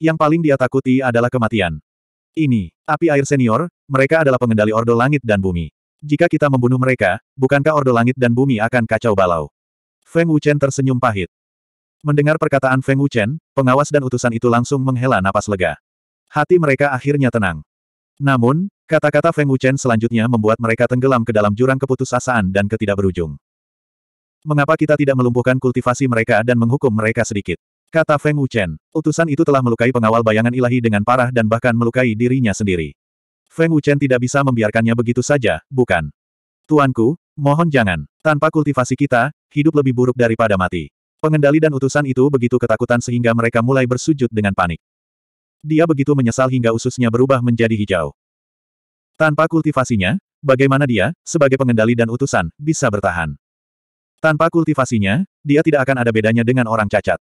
Yang paling dia takuti adalah kematian. Ini, api air senior, mereka adalah pengendali Ordo Langit dan Bumi jika kita membunuh mereka, bukankah Ordo Langit dan Bumi akan kacau balau? Feng Wuchen tersenyum pahit. Mendengar perkataan Feng Wuchen, pengawas dan utusan itu langsung menghela napas lega. Hati mereka akhirnya tenang. Namun, kata-kata Feng Wuchen selanjutnya membuat mereka tenggelam ke dalam jurang keputusasaan dan ketidakberujung. Mengapa kita tidak melumpuhkan kultivasi mereka dan menghukum mereka sedikit? Kata Feng Wuchen, utusan itu telah melukai pengawal bayangan ilahi dengan parah dan bahkan melukai dirinya sendiri. Feng Wuchen tidak bisa membiarkannya begitu saja, bukan? Tuanku, mohon jangan. Tanpa kultivasi kita, hidup lebih buruk daripada mati. Pengendali dan utusan itu begitu ketakutan sehingga mereka mulai bersujud dengan panik. Dia begitu menyesal hingga ususnya berubah menjadi hijau. Tanpa kultivasinya, bagaimana dia, sebagai pengendali dan utusan, bisa bertahan? Tanpa kultivasinya, dia tidak akan ada bedanya dengan orang cacat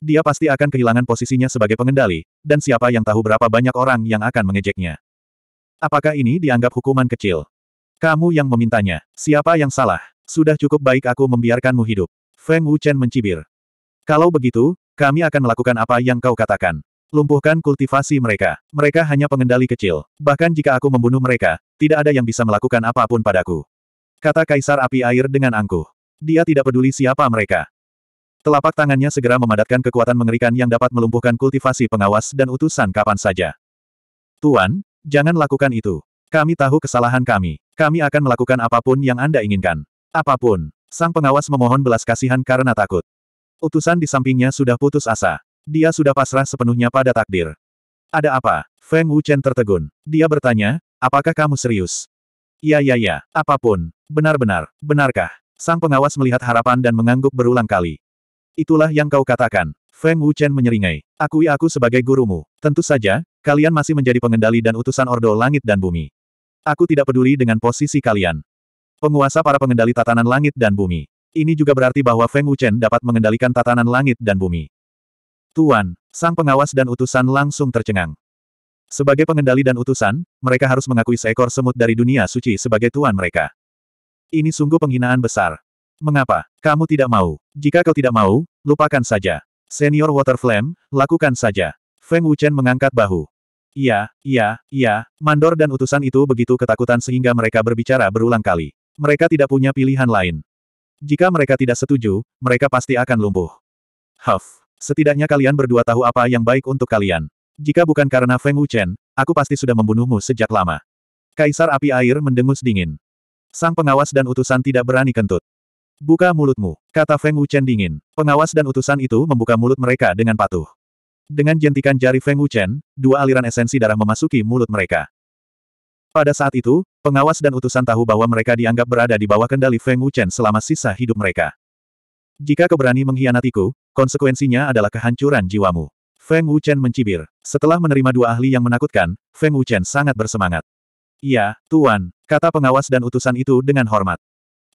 dia pasti akan kehilangan posisinya sebagai pengendali, dan siapa yang tahu berapa banyak orang yang akan mengejeknya. Apakah ini dianggap hukuman kecil? Kamu yang memintanya. Siapa yang salah? Sudah cukup baik aku membiarkanmu hidup. Feng Wuchen mencibir. Kalau begitu, kami akan melakukan apa yang kau katakan. Lumpuhkan kultivasi mereka. Mereka hanya pengendali kecil. Bahkan jika aku membunuh mereka, tidak ada yang bisa melakukan apapun padaku. Kata Kaisar Api Air dengan angkuh. Dia tidak peduli siapa mereka. Telapak tangannya segera memadatkan kekuatan mengerikan yang dapat melumpuhkan kultivasi pengawas dan utusan kapan saja. Tuan, Jangan lakukan itu. Kami tahu kesalahan kami. Kami akan melakukan apapun yang Anda inginkan. Apapun. Sang pengawas memohon belas kasihan karena takut. Utusan di sampingnya sudah putus asa. Dia sudah pasrah sepenuhnya pada takdir. Ada apa? Feng Wuchen tertegun. Dia bertanya, apakah kamu serius? Ya ya ya, apapun. Benar-benar, benarkah? Sang pengawas melihat harapan dan mengangguk berulang kali. Itulah yang kau katakan. Feng Wuchen menyeringai. Akui aku sebagai gurumu. Tentu saja, kalian masih menjadi pengendali dan utusan Ordo Langit dan Bumi. Aku tidak peduli dengan posisi kalian. Penguasa para pengendali tatanan langit dan bumi. Ini juga berarti bahwa Feng Wuchen dapat mengendalikan tatanan langit dan bumi. Tuan, sang pengawas dan utusan langsung tercengang. Sebagai pengendali dan utusan, mereka harus mengakui seekor semut dari dunia suci sebagai tuan mereka. Ini sungguh penghinaan besar. Mengapa? Kamu tidak mau. Jika kau tidak mau, lupakan saja. Senior Water Flame, lakukan saja. Feng Wuchen mengangkat bahu. Iya, iya, iya, Mandor dan utusan itu begitu ketakutan sehingga mereka berbicara berulang kali. Mereka tidak punya pilihan lain. Jika mereka tidak setuju, mereka pasti akan lumpuh. Huff, setidaknya kalian berdua tahu apa yang baik untuk kalian. Jika bukan karena Feng Wuchen, aku pasti sudah membunuhmu sejak lama. Kaisar Api Air mendengus dingin. Sang pengawas dan utusan tidak berani kentut. Buka mulutmu, kata Feng Wuchen dingin. Pengawas dan utusan itu membuka mulut mereka dengan patuh. Dengan jentikan jari Feng Wuchen, dua aliran esensi darah memasuki mulut mereka. Pada saat itu, pengawas dan utusan tahu bahwa mereka dianggap berada di bawah kendali Feng Wuchen selama sisa hidup mereka. Jika keberani mengkhianatiku, konsekuensinya adalah kehancuran jiwamu. Feng Wuchen mencibir. Setelah menerima dua ahli yang menakutkan, Feng Wuchen sangat bersemangat. Iya, Tuan, kata pengawas dan utusan itu dengan hormat.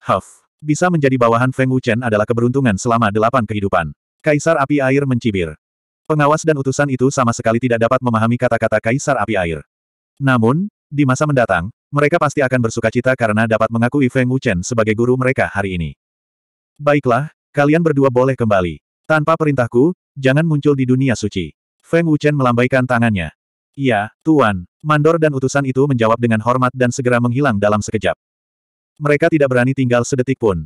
Huff. Bisa menjadi bawahan Feng Wuchen adalah keberuntungan selama delapan kehidupan. Kaisar Api Air mencibir. Pengawas dan utusan itu sama sekali tidak dapat memahami kata-kata Kaisar Api Air. Namun, di masa mendatang, mereka pasti akan bersuka cita karena dapat mengakui Feng Wuchen sebagai guru mereka hari ini. Baiklah, kalian berdua boleh kembali. Tanpa perintahku, jangan muncul di dunia suci. Feng Wuchen melambaikan tangannya. Ya, Tuan. Mandor dan utusan itu menjawab dengan hormat dan segera menghilang dalam sekejap. Mereka tidak berani tinggal sedetik pun.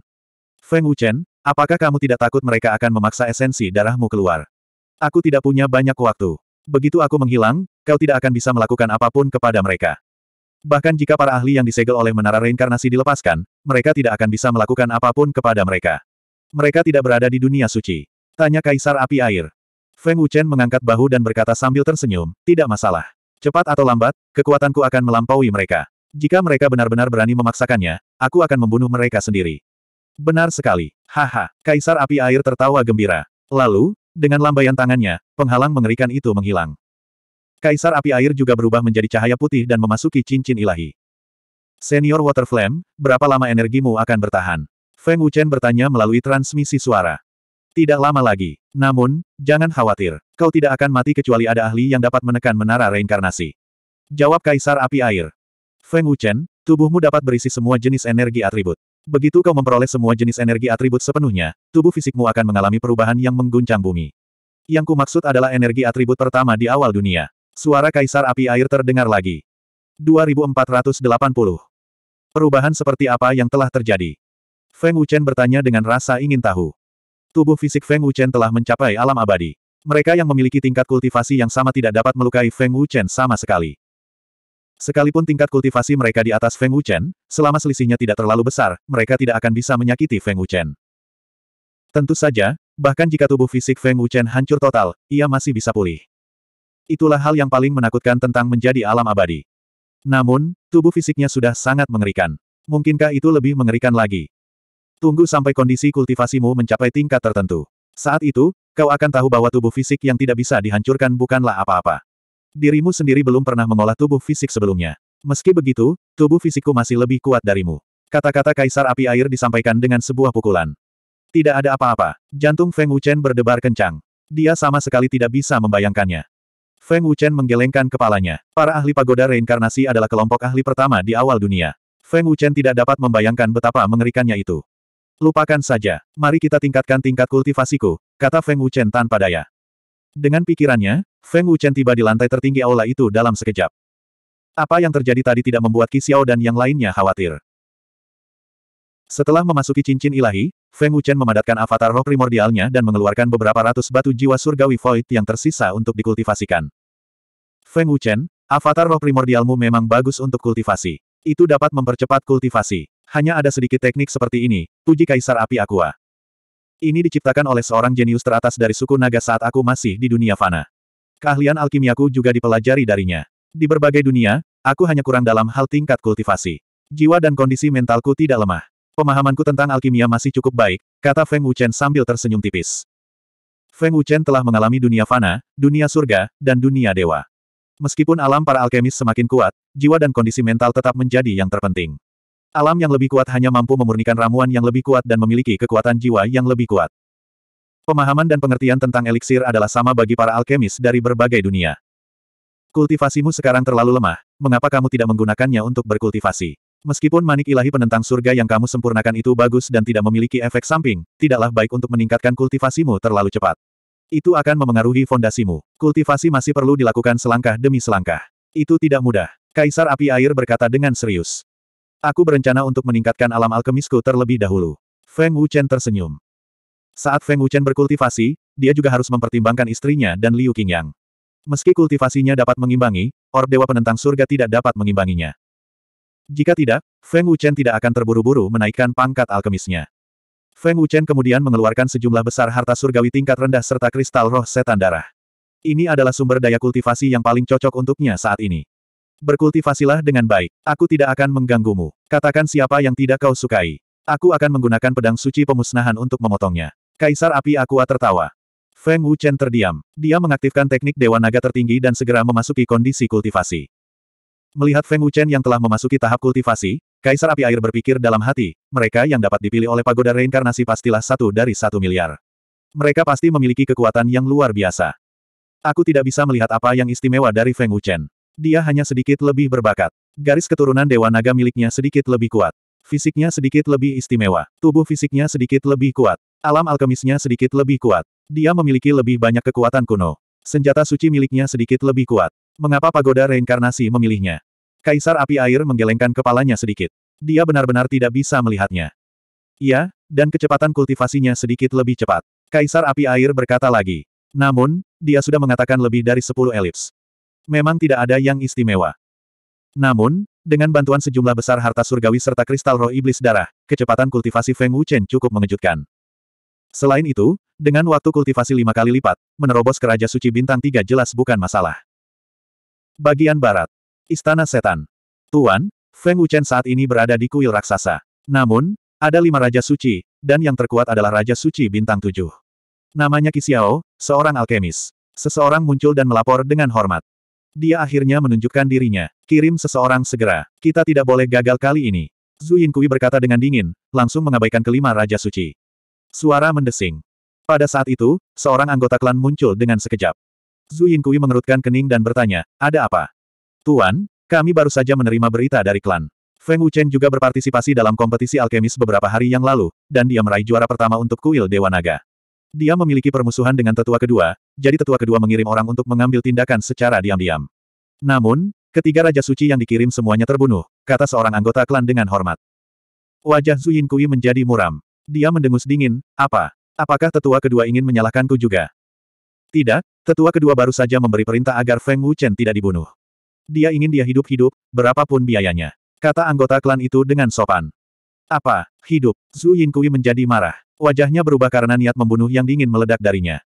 Feng Wuchen, apakah kamu tidak takut mereka akan memaksa esensi darahmu keluar? Aku tidak punya banyak waktu. Begitu aku menghilang, kau tidak akan bisa melakukan apapun kepada mereka. Bahkan jika para ahli yang disegel oleh menara reinkarnasi dilepaskan, mereka tidak akan bisa melakukan apapun kepada mereka. Mereka tidak berada di dunia suci. Tanya Kaisar Api Air. Feng Wuchen mengangkat bahu dan berkata sambil tersenyum, tidak masalah. Cepat atau lambat, kekuatanku akan melampaui mereka. Jika mereka benar-benar berani memaksakannya, aku akan membunuh mereka sendiri. Benar sekali. Haha, Kaisar Api Air tertawa gembira. Lalu, dengan lambaian tangannya, penghalang mengerikan itu menghilang. Kaisar Api Air juga berubah menjadi cahaya putih dan memasuki cincin ilahi. Senior Water Flame, berapa lama energimu akan bertahan? Feng Wuchen bertanya melalui transmisi suara. Tidak lama lagi. Namun, jangan khawatir. Kau tidak akan mati kecuali ada ahli yang dapat menekan menara reinkarnasi. Jawab Kaisar Api Air. Feng Wuchen, tubuhmu dapat berisi semua jenis energi atribut. Begitu kau memperoleh semua jenis energi atribut sepenuhnya, tubuh fisikmu akan mengalami perubahan yang mengguncang bumi. Yang kumaksud adalah energi atribut pertama di awal dunia. Suara kaisar api air terdengar lagi. 2480. Perubahan seperti apa yang telah terjadi? Feng Wuchen bertanya dengan rasa ingin tahu. Tubuh fisik Feng Wuchen telah mencapai alam abadi. Mereka yang memiliki tingkat kultivasi yang sama tidak dapat melukai Feng Wuchen sama sekali. Sekalipun tingkat kultivasi mereka di atas Feng Wuchen, selama selisihnya tidak terlalu besar, mereka tidak akan bisa menyakiti Feng Wuchen. Tentu saja, bahkan jika tubuh fisik Feng Wuchen hancur total, ia masih bisa pulih. Itulah hal yang paling menakutkan tentang menjadi alam abadi. Namun, tubuh fisiknya sudah sangat mengerikan. Mungkinkah itu lebih mengerikan lagi? Tunggu sampai kondisi kultivasimu mencapai tingkat tertentu. Saat itu, kau akan tahu bahwa tubuh fisik yang tidak bisa dihancurkan bukanlah apa-apa. Dirimu sendiri belum pernah mengolah tubuh fisik sebelumnya. Meski begitu, tubuh fisikku masih lebih kuat darimu. Kata-kata Kaisar Api Air disampaikan dengan sebuah pukulan. Tidak ada apa-apa. Jantung Feng Wuchen berdebar kencang. Dia sama sekali tidak bisa membayangkannya. Feng Wuchen menggelengkan kepalanya. Para ahli pagoda reinkarnasi adalah kelompok ahli pertama di awal dunia. Feng Wuchen tidak dapat membayangkan betapa mengerikannya itu. Lupakan saja. Mari kita tingkatkan tingkat kultivasiku, kata Feng Wuchen tanpa daya. Dengan pikirannya, Feng Wuchen tiba di lantai tertinggi aula itu dalam sekejap. Apa yang terjadi tadi tidak membuat Kisiao dan yang lainnya khawatir. Setelah memasuki cincin ilahi, Feng Wuchen memadatkan avatar roh primordialnya dan mengeluarkan beberapa ratus batu jiwa surgawi void yang tersisa untuk dikultivasikan. Feng Wuchen, avatar roh primordialmu memang bagus untuk kultivasi. Itu dapat mempercepat kultivasi. Hanya ada sedikit teknik seperti ini, puji Kaisar Api Aqua. Ini diciptakan oleh seorang jenius teratas dari suku naga saat aku masih di dunia fana. Keahlian alkimiaku juga dipelajari darinya. Di berbagai dunia, aku hanya kurang dalam hal tingkat kultivasi. Jiwa dan kondisi mentalku tidak lemah. Pemahamanku tentang alkimia masih cukup baik, kata Feng Wuchen sambil tersenyum tipis. Feng Wuchen telah mengalami dunia fana, dunia surga, dan dunia dewa. Meskipun alam para alkemis semakin kuat, jiwa dan kondisi mental tetap menjadi yang terpenting. Alam yang lebih kuat hanya mampu memurnikan ramuan yang lebih kuat dan memiliki kekuatan jiwa yang lebih kuat. Pemahaman dan pengertian tentang eliksir adalah sama bagi para alkemis dari berbagai dunia. Kultivasimu sekarang terlalu lemah, mengapa kamu tidak menggunakannya untuk berkultivasi? Meskipun manik ilahi penentang surga yang kamu sempurnakan itu bagus dan tidak memiliki efek samping, tidaklah baik untuk meningkatkan kultivasimu terlalu cepat. Itu akan memengaruhi fondasimu. Kultivasi masih perlu dilakukan selangkah demi selangkah. Itu tidak mudah. Kaisar Api Air berkata dengan serius. Aku berencana untuk meningkatkan alam alkemisku terlebih dahulu. Feng Wuchen tersenyum. Saat Feng Wuchen berkultivasi, dia juga harus mempertimbangkan istrinya dan Liu Qingyang. Meski kultivasinya dapat mengimbangi, Orb Dewa Penentang Surga tidak dapat mengimbanginya. Jika tidak, Feng Wuchen tidak akan terburu-buru menaikkan pangkat alkemisnya. Feng Wuchen kemudian mengeluarkan sejumlah besar harta surgawi tingkat rendah serta kristal roh setan darah. Ini adalah sumber daya kultivasi yang paling cocok untuknya saat ini. Berkultivasilah dengan baik. Aku tidak akan mengganggumu. Katakan siapa yang tidak kau sukai. Aku akan menggunakan pedang suci pemusnahan untuk memotongnya. Kaisar Api Aqua tertawa. Feng Wuchen terdiam. Dia mengaktifkan teknik Dewa Naga tertinggi dan segera memasuki kondisi kultivasi. Melihat Feng Wuchen yang telah memasuki tahap kultivasi, Kaisar Api Air berpikir dalam hati, mereka yang dapat dipilih oleh pagoda reinkarnasi pastilah satu dari satu miliar. Mereka pasti memiliki kekuatan yang luar biasa. Aku tidak bisa melihat apa yang istimewa dari Feng Wuchen. Dia hanya sedikit lebih berbakat. Garis keturunan Dewa Naga miliknya sedikit lebih kuat. Fisiknya sedikit lebih istimewa. Tubuh fisiknya sedikit lebih kuat. Alam alkemisnya sedikit lebih kuat. Dia memiliki lebih banyak kekuatan kuno. Senjata suci miliknya sedikit lebih kuat. Mengapa pagoda reinkarnasi memilihnya? Kaisar api air menggelengkan kepalanya sedikit. Dia benar-benar tidak bisa melihatnya. Iya, dan kecepatan kultivasinya sedikit lebih cepat. Kaisar api air berkata lagi. Namun, dia sudah mengatakan lebih dari 10 elips memang tidak ada yang istimewa. Namun, dengan bantuan sejumlah besar harta surgawi serta kristal roh iblis darah, kecepatan kultivasi Feng Wuchen cukup mengejutkan. Selain itu, dengan waktu kultivasi lima kali lipat, menerobos keraja Suci Bintang Tiga jelas bukan masalah. Bagian Barat Istana Setan Tuan, Feng Wuchen saat ini berada di kuil raksasa. Namun, ada lima Raja Suci, dan yang terkuat adalah Raja Suci Bintang Tujuh. Namanya Qi seorang alkemis. Seseorang muncul dan melapor dengan hormat. Dia akhirnya menunjukkan dirinya. Kirim seseorang segera. Kita tidak boleh gagal kali ini. Zhu Yinkui berkata dengan dingin, langsung mengabaikan kelima Raja Suci. Suara mendesing. Pada saat itu, seorang anggota klan muncul dengan sekejap. Zhu Yinkui mengerutkan kening dan bertanya, ada apa? Tuan, kami baru saja menerima berita dari klan. Feng Wuchen juga berpartisipasi dalam kompetisi alkemis beberapa hari yang lalu, dan dia meraih juara pertama untuk kuil Dewa Naga. Dia memiliki permusuhan dengan tetua kedua, jadi tetua kedua mengirim orang untuk mengambil tindakan secara diam-diam. Namun, ketiga Raja Suci yang dikirim semuanya terbunuh, kata seorang anggota klan dengan hormat. Wajah Zuyin Kui menjadi muram. Dia mendengus dingin, apa? Apakah tetua kedua ingin menyalahkanku juga? Tidak, tetua kedua baru saja memberi perintah agar Feng Wuchen tidak dibunuh. Dia ingin dia hidup-hidup, berapapun biayanya. Kata anggota klan itu dengan sopan. Apa? Hidup? Zhu Yinkui menjadi marah. Wajahnya berubah karena niat membunuh yang dingin meledak darinya.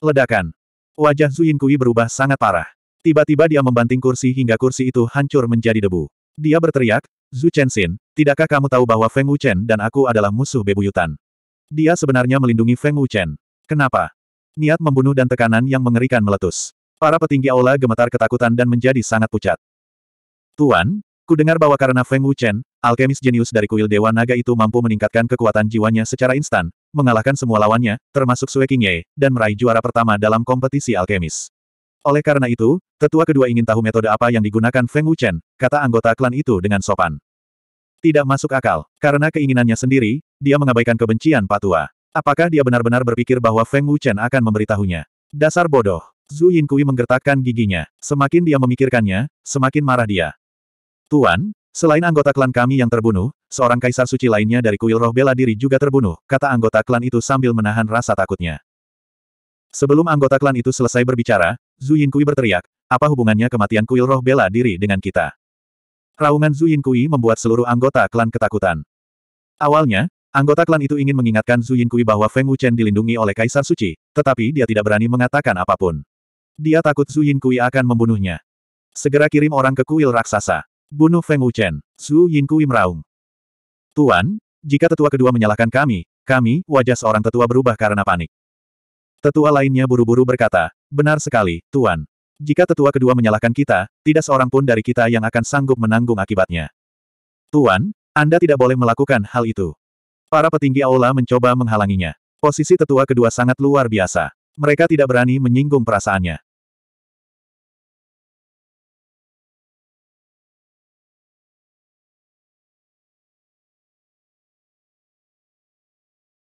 Ledakan. Wajah Zuin Kui berubah sangat parah. Tiba-tiba dia membanting kursi hingga kursi itu hancur menjadi debu. Dia berteriak, Zhu Chenxin, tidakkah kamu tahu bahwa Feng Wuchen dan aku adalah musuh bebuyutan? Dia sebenarnya melindungi Feng Wuchen. Kenapa? Niat membunuh dan tekanan yang mengerikan meletus. Para petinggi aula gemetar ketakutan dan menjadi sangat pucat. Tuan, ku dengar bahwa karena Feng Wuchen, alkemis jenius dari kuil Dewa Naga itu mampu meningkatkan kekuatan jiwanya secara instan, mengalahkan semua lawannya, termasuk Sue Qingye, dan meraih juara pertama dalam kompetisi alkemis. Oleh karena itu, tetua kedua ingin tahu metode apa yang digunakan Feng Wuchen, kata anggota klan itu dengan sopan. Tidak masuk akal, karena keinginannya sendiri, dia mengabaikan kebencian patua. Apakah dia benar-benar berpikir bahwa Feng Wuchen akan memberitahunya? Dasar bodoh. Zhu Yinkui menggertakkan giginya. Semakin dia memikirkannya, semakin marah dia. Tuan, Selain anggota klan kami yang terbunuh, seorang kaisar suci lainnya dari kuil roh bela diri juga terbunuh, kata anggota klan itu sambil menahan rasa takutnya. Sebelum anggota klan itu selesai berbicara, Zhu Kui berteriak, apa hubungannya kematian kuil roh bela diri dengan kita? Raungan Zhu Kui membuat seluruh anggota klan ketakutan. Awalnya, Anggota klan itu ingin mengingatkan Zhu Kui bahwa Feng Wuchen dilindungi oleh Kaisar Suci, tetapi dia tidak berani mengatakan apapun. Dia takut Zhu Kui akan membunuhnya. Segera kirim orang ke kuil raksasa. Bunuh Feng Wuchen. Su Yinkui meraung. Tuan, jika tetua kedua menyalahkan kami, kami, wajah seorang tetua berubah karena panik. Tetua lainnya buru-buru berkata, benar sekali, Tuan. Jika tetua kedua menyalahkan kita, tidak seorang pun dari kita yang akan sanggup menanggung akibatnya. Tuan, Anda tidak boleh melakukan hal itu. Para petinggi aula mencoba menghalanginya. Posisi tetua kedua sangat luar biasa. Mereka tidak berani menyinggung perasaannya.